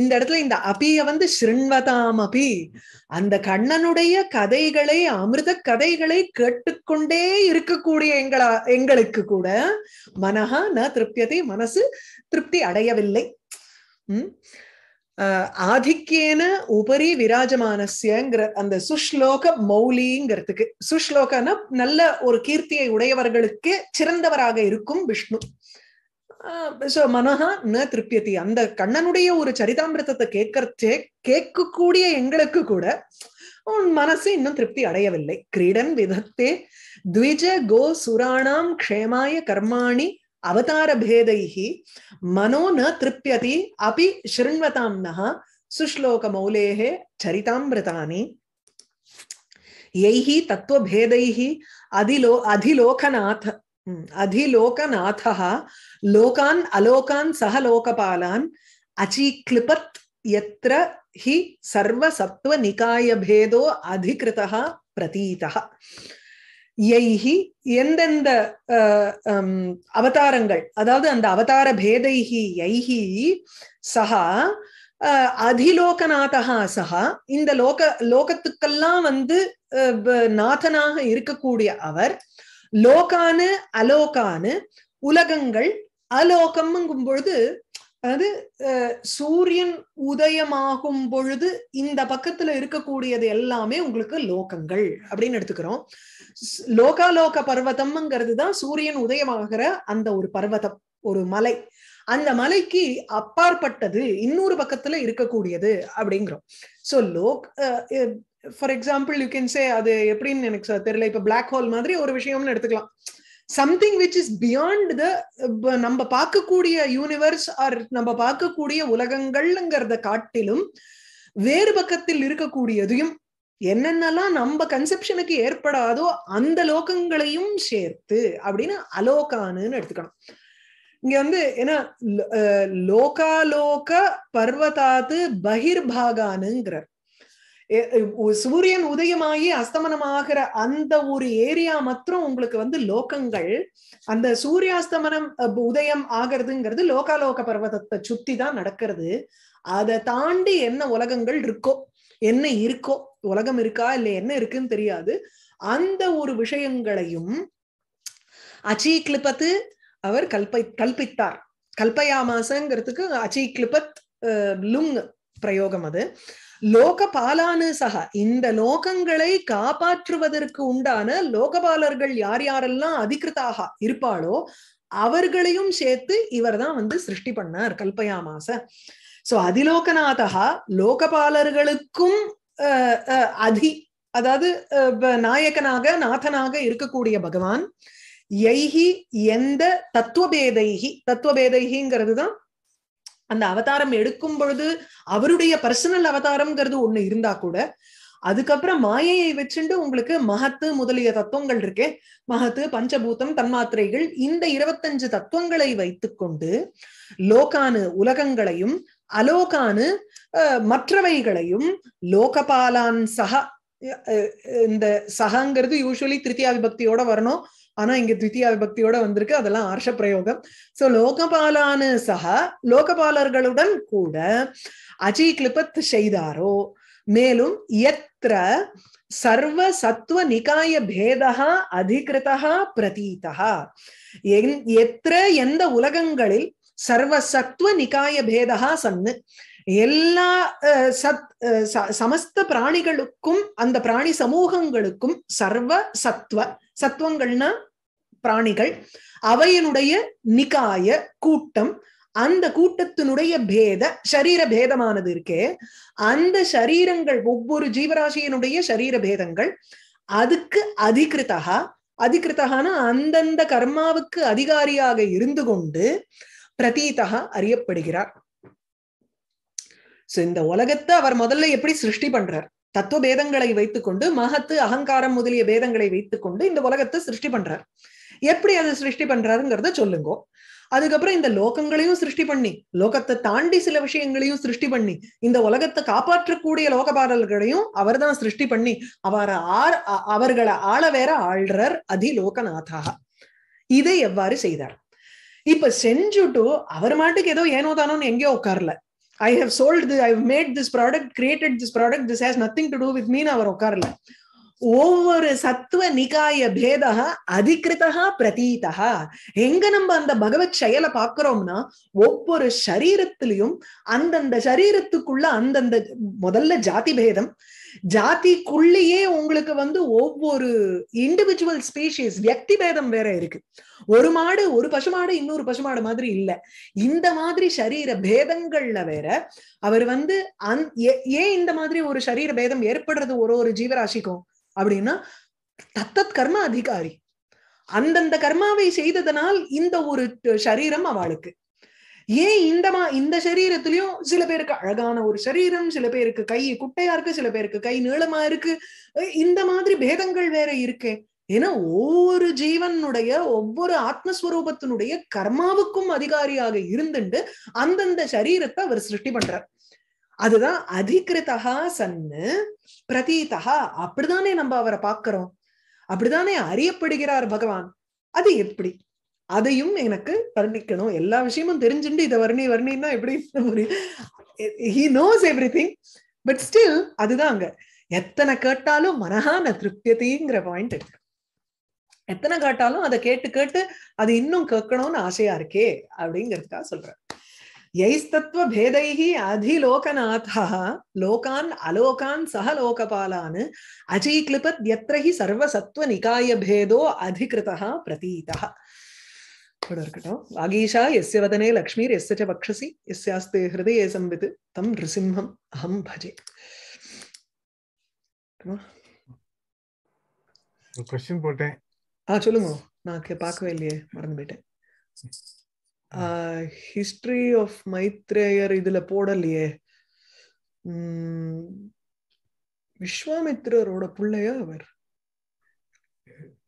இந்த இடத்துல இந்த அப்பிய வந்து ஸ்ருண்வதாம் அபி அந்த கண்ணனுடைய கதைகளை அமிர்த கதைகளை கேட்டுக்கொண்டே இருக்கக்கூடிய எங்களா எங்களுக்கு கூட மனஹா ந திருப்தியதி மனசு திருப்தி அடையவில்லை உம் ஆதிக்கேன உபரி விராஜமானஸ்யங்கிற அந்த சுஷ்லோக மௌலிங்கிறதுக்கு சுஷ்லோகனா நல்ல ஒரு கீர்த்தியை உடையவர்களுக்கு சிறந்தவராக இருக்கும் விஷ்ணு சோ மனஹா ந திருப்தியதி அந்த கண்ணனுடைய ஒரு சரிதாமிரத்தத்தை கேட்கறச்சே கேட்கக்கூடிய எங்களுக்கு கூட உன் மனசு இன்னும் திருப்தி அடையவில்லை கிரீடன் விதத்தே துவிஜ கோ சுராணாம் க்ஷேமாய கர்மாணி अवतार भेद मनो न तृप्यति अपि शृण्वतां नः सुश्लोकमौलेः चरितामृतानि यैः तत्त्वभेदैः अधिलो अधिलोकनाथ हम्म, अधिलोकनाथः लोकान् अलोकान् सह लोकपालान् अचीक्लिपत् यत्र हि सर्वसत्त्वनिकायभेदो अधिकृतः प्रतीतः யைஹி எந்தெந்த அவதாரங்கள் அதாவது அந்த அவதார பேதைஹி யைஹி சஹா அதிலோகநாதகா சகா இந்த லோக லோகத்துக்கெல்லாம் வந்து நாதனாக இருக்கக்கூடிய அவர் லோகானு அலோகானு உலகங்கள் அலோகம்ங்கும் பொழுது அதாவது சூரியன் உதயமாகும் பொழுது இந்த பக்கத்துல இருக்கக்கூடியது எல்லாமே உங்களுக்கு லோகங்கள் அப்படின்னு எடுத்துக்கிறோம் லோகாலோக பர்வதம்ங்கிறது தான் சூரியன் உதயமாகிற அந்த ஒரு பர்வதம் ஒரு மலை அந்த மலைக்கு அப்பாற்பட்டது இன்னொரு பக்கத்துல இருக்கக்கூடியது அப்படிங்கிறோம் சோ லோக் for example you can say அது எப்படின்னு எனக்கு தெரியல இப்ப பிளாக் ஹோல் மாதிரி ஒரு விஷயம்னு எடுத்துக்கலாம் something which is beyond the நம்ம பார்க்கக்கூடிய யூனிவர்ஸ் ஆர் நம்ம பார்க்கக்கூடிய உலகங்கள்ங்கிறத காட்டிலும் வேறு பக்கத்தில் இருக்கக்கூடியதையும் என்னென்னலாம் நம்ம கன்செப்ஷனுக்கு ஏற்படாதோ அந்த லோகங்களையும் சேர்த்து அப்படின்னு அலோகானுன்னு எடுத்துக்கணும் இங்க வந்து ஏன்னா லோகாலோக பர்வதாத்து பகிர்பாகானுங்கிறார் சூரியன் உதயமாகி அஸ்தமனமாகிற அந்த ஒரு ஏரியா மாத்திரம் உங்களுக்கு வந்து லோகங்கள் அந்த சூரியாஸ்தமனம் உதயம் ஆகிறதுங்கிறது லோகாலோக பர்வதத்தை சுத்தி தான் நடக்கிறது அதை தாண்டி என்ன உலகங்கள் இருக்கோ என்ன இருக்கோ உலகம் இருக்கா இல்லை என்ன இருக்குன்னு தெரியாது அந்த ஒரு விஷயங்களையும் அச்சீக்லிபத்து அவர் கல்பை கல்பித்தார் கல்பயாமாசங்கிறதுக்கு கிளிபத் லுங் பிரயோகம் அது லோகபாலானு சக இந்த லோகங்களை காப்பாற்றுவதற்கு உண்டான லோகபாலர்கள் யார் யாரெல்லாம் அதிகிருத்தாக இருப்பாளோ அவர்களையும் சேர்த்து இவர் தான் வந்து சிருஷ்டி பண்ணார் கல்பயாமாச சோ அதிலோகநாதகா லோகபாலர்களுக்கும் அதி அதாவது நாயகனாக நாதனாக இருக்கக்கூடிய பகவான் எய்கி எந்த தத்துவபேதைகி தத்துவபேதைகிங்கிறது தான் அந்த அவதாரம் எடுக்கும் பொழுது அவருடைய பர்சனல் அவதாரம்ங்கிறது ஒண்ணு இருந்தா கூட அதுக்கப்புறம் மாயையை வச்சுண்டு உங்களுக்கு மகத்து முதலிய தத்துவங்கள் இருக்கு மகத்து பஞ்சபூதம் தன்மாத்திரைகள் இந்த இருபத்தஞ்சு தத்துவங்களை வைத்துக்கொண்டு லோகானு உலகங்களையும் அலோகானு மற்றவைகளையும் லோகபாலான் சக இந்த சகங்கிறது யூஸ்வலி திருத்தியா விபக்தியோட வரணும் ஆனா இங்க தித்தியா விபக்தியோட வந்திருக்கு அதெல்லாம் ஆர்ஷ பிரயோகம் சோ லோகபாலானு சக லோகபாலர்களுடன் கூட அஜி கிளிபத் செய்தாரோ மேலும் எத்திர சர்வ சத்துவ நிகாய பேதா அதிகிருத்தா பிரதீதா எத்திர எந்த உலகங்களில் சர்வ சத்துவ நிகாய பேதா சன்னு எல்லா சத் சமஸ்த பிராணிகளுக்கும் அந்த பிராணி சமூகங்களுக்கும் சர்வ சத்துவ சத்துவங்கள்னா பிராணிகள் அவையினுடைய நிகாய கூட்டம் அந்த கூட்டத்தினுடைய பேத சரீர பேதமானது இருக்கே அந்த சரீரங்கள் ஒவ்வொரு ஜீவராசியினுடைய சரீர பேதங்கள் அதுக்கு அதிகிருத்தகா அதிகிருத்தகான அந்தந்த கர்மாவுக்கு அதிகாரியாக இருந்து கொண்டு பிரதீதகா அறியப்படுகிறார் சோ இந்த உலகத்தை அவர் முதல்ல எப்படி சிருஷ்டி பண்றார் தத்துவ பேதங்களை வைத்துக்கொண்டு மகத்து அகங்காரம் முதலிய பேதங்களை வைத்துக்கொண்டு இந்த உலகத்தை சிருஷ்டி பண்றார் எப்படி அதை சிருஷ்டி பண்றாருங்கிறத சொல்லுங்க அதுக்கப்புறம் இந்த லோகங்களையும் சிருஷ்டி பண்ணி லோகத்தை தாண்டி சில விஷயங்களையும் சிருஷ்டி பண்ணி இந்த உலகத்தை காப்பாற்றக்கூடிய பாடல்களையும் அவர் தான் சிருஷ்டி பண்ணி அவரை ஆர் அவர்களை ஆள வேற அதி லோகநாதாக இதை எவ்வாறு செய்தார் இப்ப செஞ்சுட்டு அவர் மாட்டுக்கு ஏதோ ஏனோ தானோன்னு எங்கேயோ உட்கார்ல I have sold I made this product created this product this has nothing to do with mean அவர் உட்கார்ல ஒவ்வொரு சத்துவ நிகாய பேதா அதிகிருத்தா பிரதீதா எங்க நம்ம அந்த பகவத் செயலை பாக்குறோம்னா ஒவ்வொரு சரீரத்திலையும் அந்தந்த சரீரத்துக்குள்ள அந்தந்த முதல்ல ஜாதி பேதம் ஜாதிக்குள்ளேயே உங்களுக்கு வந்து ஒவ்வொரு இண்டிவிஜுவல் ஸ்பீஷிஸ் வியக்தி பேதம் வேற இருக்கு ஒரு மாடு ஒரு பசுமாடு இன்னொரு பசுமாடு மாதிரி இல்ல இந்த மாதிரி சரீர பேதங்கள்ல வேற அவர் வந்து அந் ஏன் இந்த மாதிரி ஒரு சரீர பேதம் ஏற்படுறது ஒரு ஒரு ஜீவராசிக்கும் அப்படின்னா தத்தத் கர்ம அதிகாரி அந்தந்த கர்மாவை செய்ததனால் இந்த ஒரு சரீரம் அவளுக்கு ஏன் இந்த மா இந்த சரீரத்திலையும் சில பேருக்கு அழகான ஒரு சரீரம் சில பேருக்கு கை குட்டையா இருக்கு சில பேருக்கு கை நீளமா இருக்கு இந்த மாதிரி பேதங்கள் வேற இருக்கே ஏன்னா ஒவ்வொரு ஜீவனுடைய ஒவ்வொரு ஆத்மஸ்வரூபத்தினுடைய கர்மாவுக்கும் அதிகாரியாக இருந்துட்டு அந்தந்த சரீரத்தை அவர் சிருஷ்டி பண்றார் அதுதான் அதிகிருத்தகா சன்னு பிரதீதகா அப்படிதானே நம்ம அவரை பார்க்கிறோம் அப்படிதானே அறியப்படுகிறார் பகவான் அது எப்படி அதையும் எனக்கு வர்ணிக்கணும் எல்லா விஷயமும் தெரிஞ்சுட்டு இதை வர்ணி வர்ணின்னா எப்படி he knows everything but still அதுதான் அங்க எத்தனை கேட்டாலும் மனஹான திருப்தியத்தைங்கிற பாயிண்ட் இருக்கு எத்தனை கேட்டாலும் அதை கேட்டு கேட்டு அது இன்னும் கேட்கணும்னு ஆசையா இருக்கே அப்படிங்கிறதுக்காக சொல்றேன் यैस्तत्व भेदैः अधिलोकनाथः लोकान् अलोकान् सह लोकपालान् अचीक्लिपत् यत्र हि सर्वसत्त्वनिकाय भेदो अधिकृतः प्रतीतः वागीशा यस्य वदने लक्ष्मीर्यस्य च वक्षसि यस्यास्ते हृदये संवित् तं नृसिंहम् अहं भजे கொஸ்டின் போட்டேன் ஆ சொல்லுங்க நான் பார்க்கவே இல்லையே மறந்து போயிட்டேன் ஹிஸ்டரி ஆஃப் மைத்ரேயர் இதுல போடலையே விஸ்வாமித்ரோட பிள்ளையா அவர்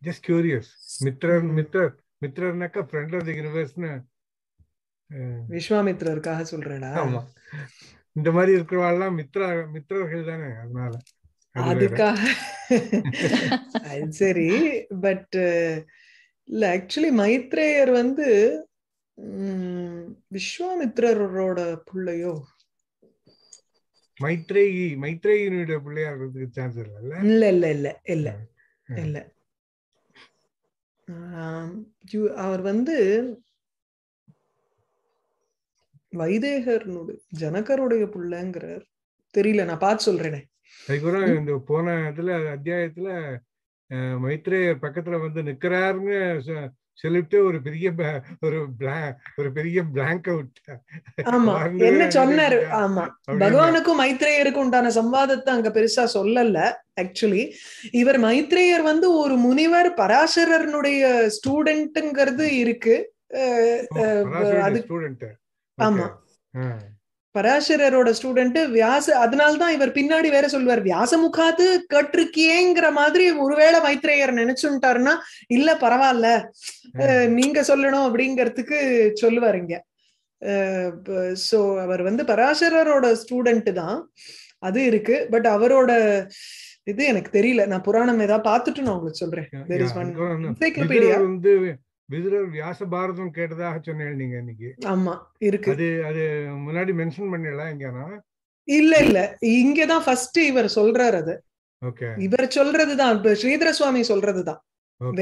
ஜஸ்ட் கியூரியஸ் மித்ரர் மித்ரர் மித்ரர்னாக்கா ஃப்ரெண்ட் ஆஃப் தி யூனிவர்ஸ்னு விஸ்வாமித்ரருக்காக சொல்றேடா ஆமா இந்த மாதிரி இருக்கிறவாள்லாம் மித்ரா மித்ரர்கள் தானே அதனால அதுக்காக சரி பட் இல்ல ஆக்சுவலி மைத்ரேயர் வந்து விஸ்வாமித்ரரோட பிள்ளையோ மைத்ரேயி மைத்ரேயினுடைய பிள்ளையா இருக்கிறதுக்கு சான்ஸ் இல்ல இல்ல இல்ல இல்ல இல்ல இல்ல அவர் வந்து வைதேகர்னுடைய ஜனகருடைய பிள்ளைங்கிறார் தெரியல நான் பார்த்து சொல்றேனே கூட இந்த போன இதுல அத்தியாயத்துல மைத்ரேயர் பக்கத்துல வந்து நிக்கிறாருன்னு சொல்லிட்டு ஒரு பெரிய ஒரு ஒரு பெரிய பிளாங்க் ஆமா என்ன சொன்னாரு ஆமா பகவானுக்கும் மைத்ரேயருக்கும் உண்டான சம்வாதத்தை அங்க பெருசா சொல்லல ஆக்சுவலி இவர் மைத்ரேயர் வந்து ஒரு முனிவர் பராசரனுடைய ஸ்டூடெண்ட்ங்கிறது இருக்கு ஆமா பராசரரோட ஸ்டூடெண்ட் வியாச அதனால்தான் இவர் பின்னாடி வேற சொல்லுவார் வியாச முகாத்து கற்றுக்கியேங்கிற மாதிரி ஒருவேளை மைத்ரேயர் நினைச்சுட்டாருன்னா இல்ல பரவாயில்ல நீங்க சொல்லணும் அப்படிங்கறதுக்கு சொல்லுவார் இங்க சோ அவர் வந்து பராசரரோட ஸ்டூடெண்ட் தான் அது இருக்கு பட் அவரோட இது எனக்கு தெரியல நான் புராணம் ஏதாவது பாத்துட்டு நான் உங்களுக்கு சொல்றேன் விதுரர் வியாச பாரதம் கேட்டதாக சொன்னேன் நீங்க இன்னைக்கு ஆமா இருக்கு அது அது முன்னாடி மென்ஷன் பண்ணலாம் எங்கன்னா இல்ல இல்ல இங்கதான் ஃபர்ஸ்ட் இவர் சொல்றாரு அது ஓகே இவர் சொல்றதுதான் ஸ்ரீதர சுவாமி சொல்றதுதான்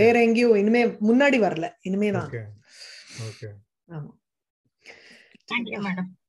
வேற எங்கேயும் இனிமே முன்னாடி வரல இனிமே தான் ஓகே ஓகே ஆமா தேங்க்யூ மேடம்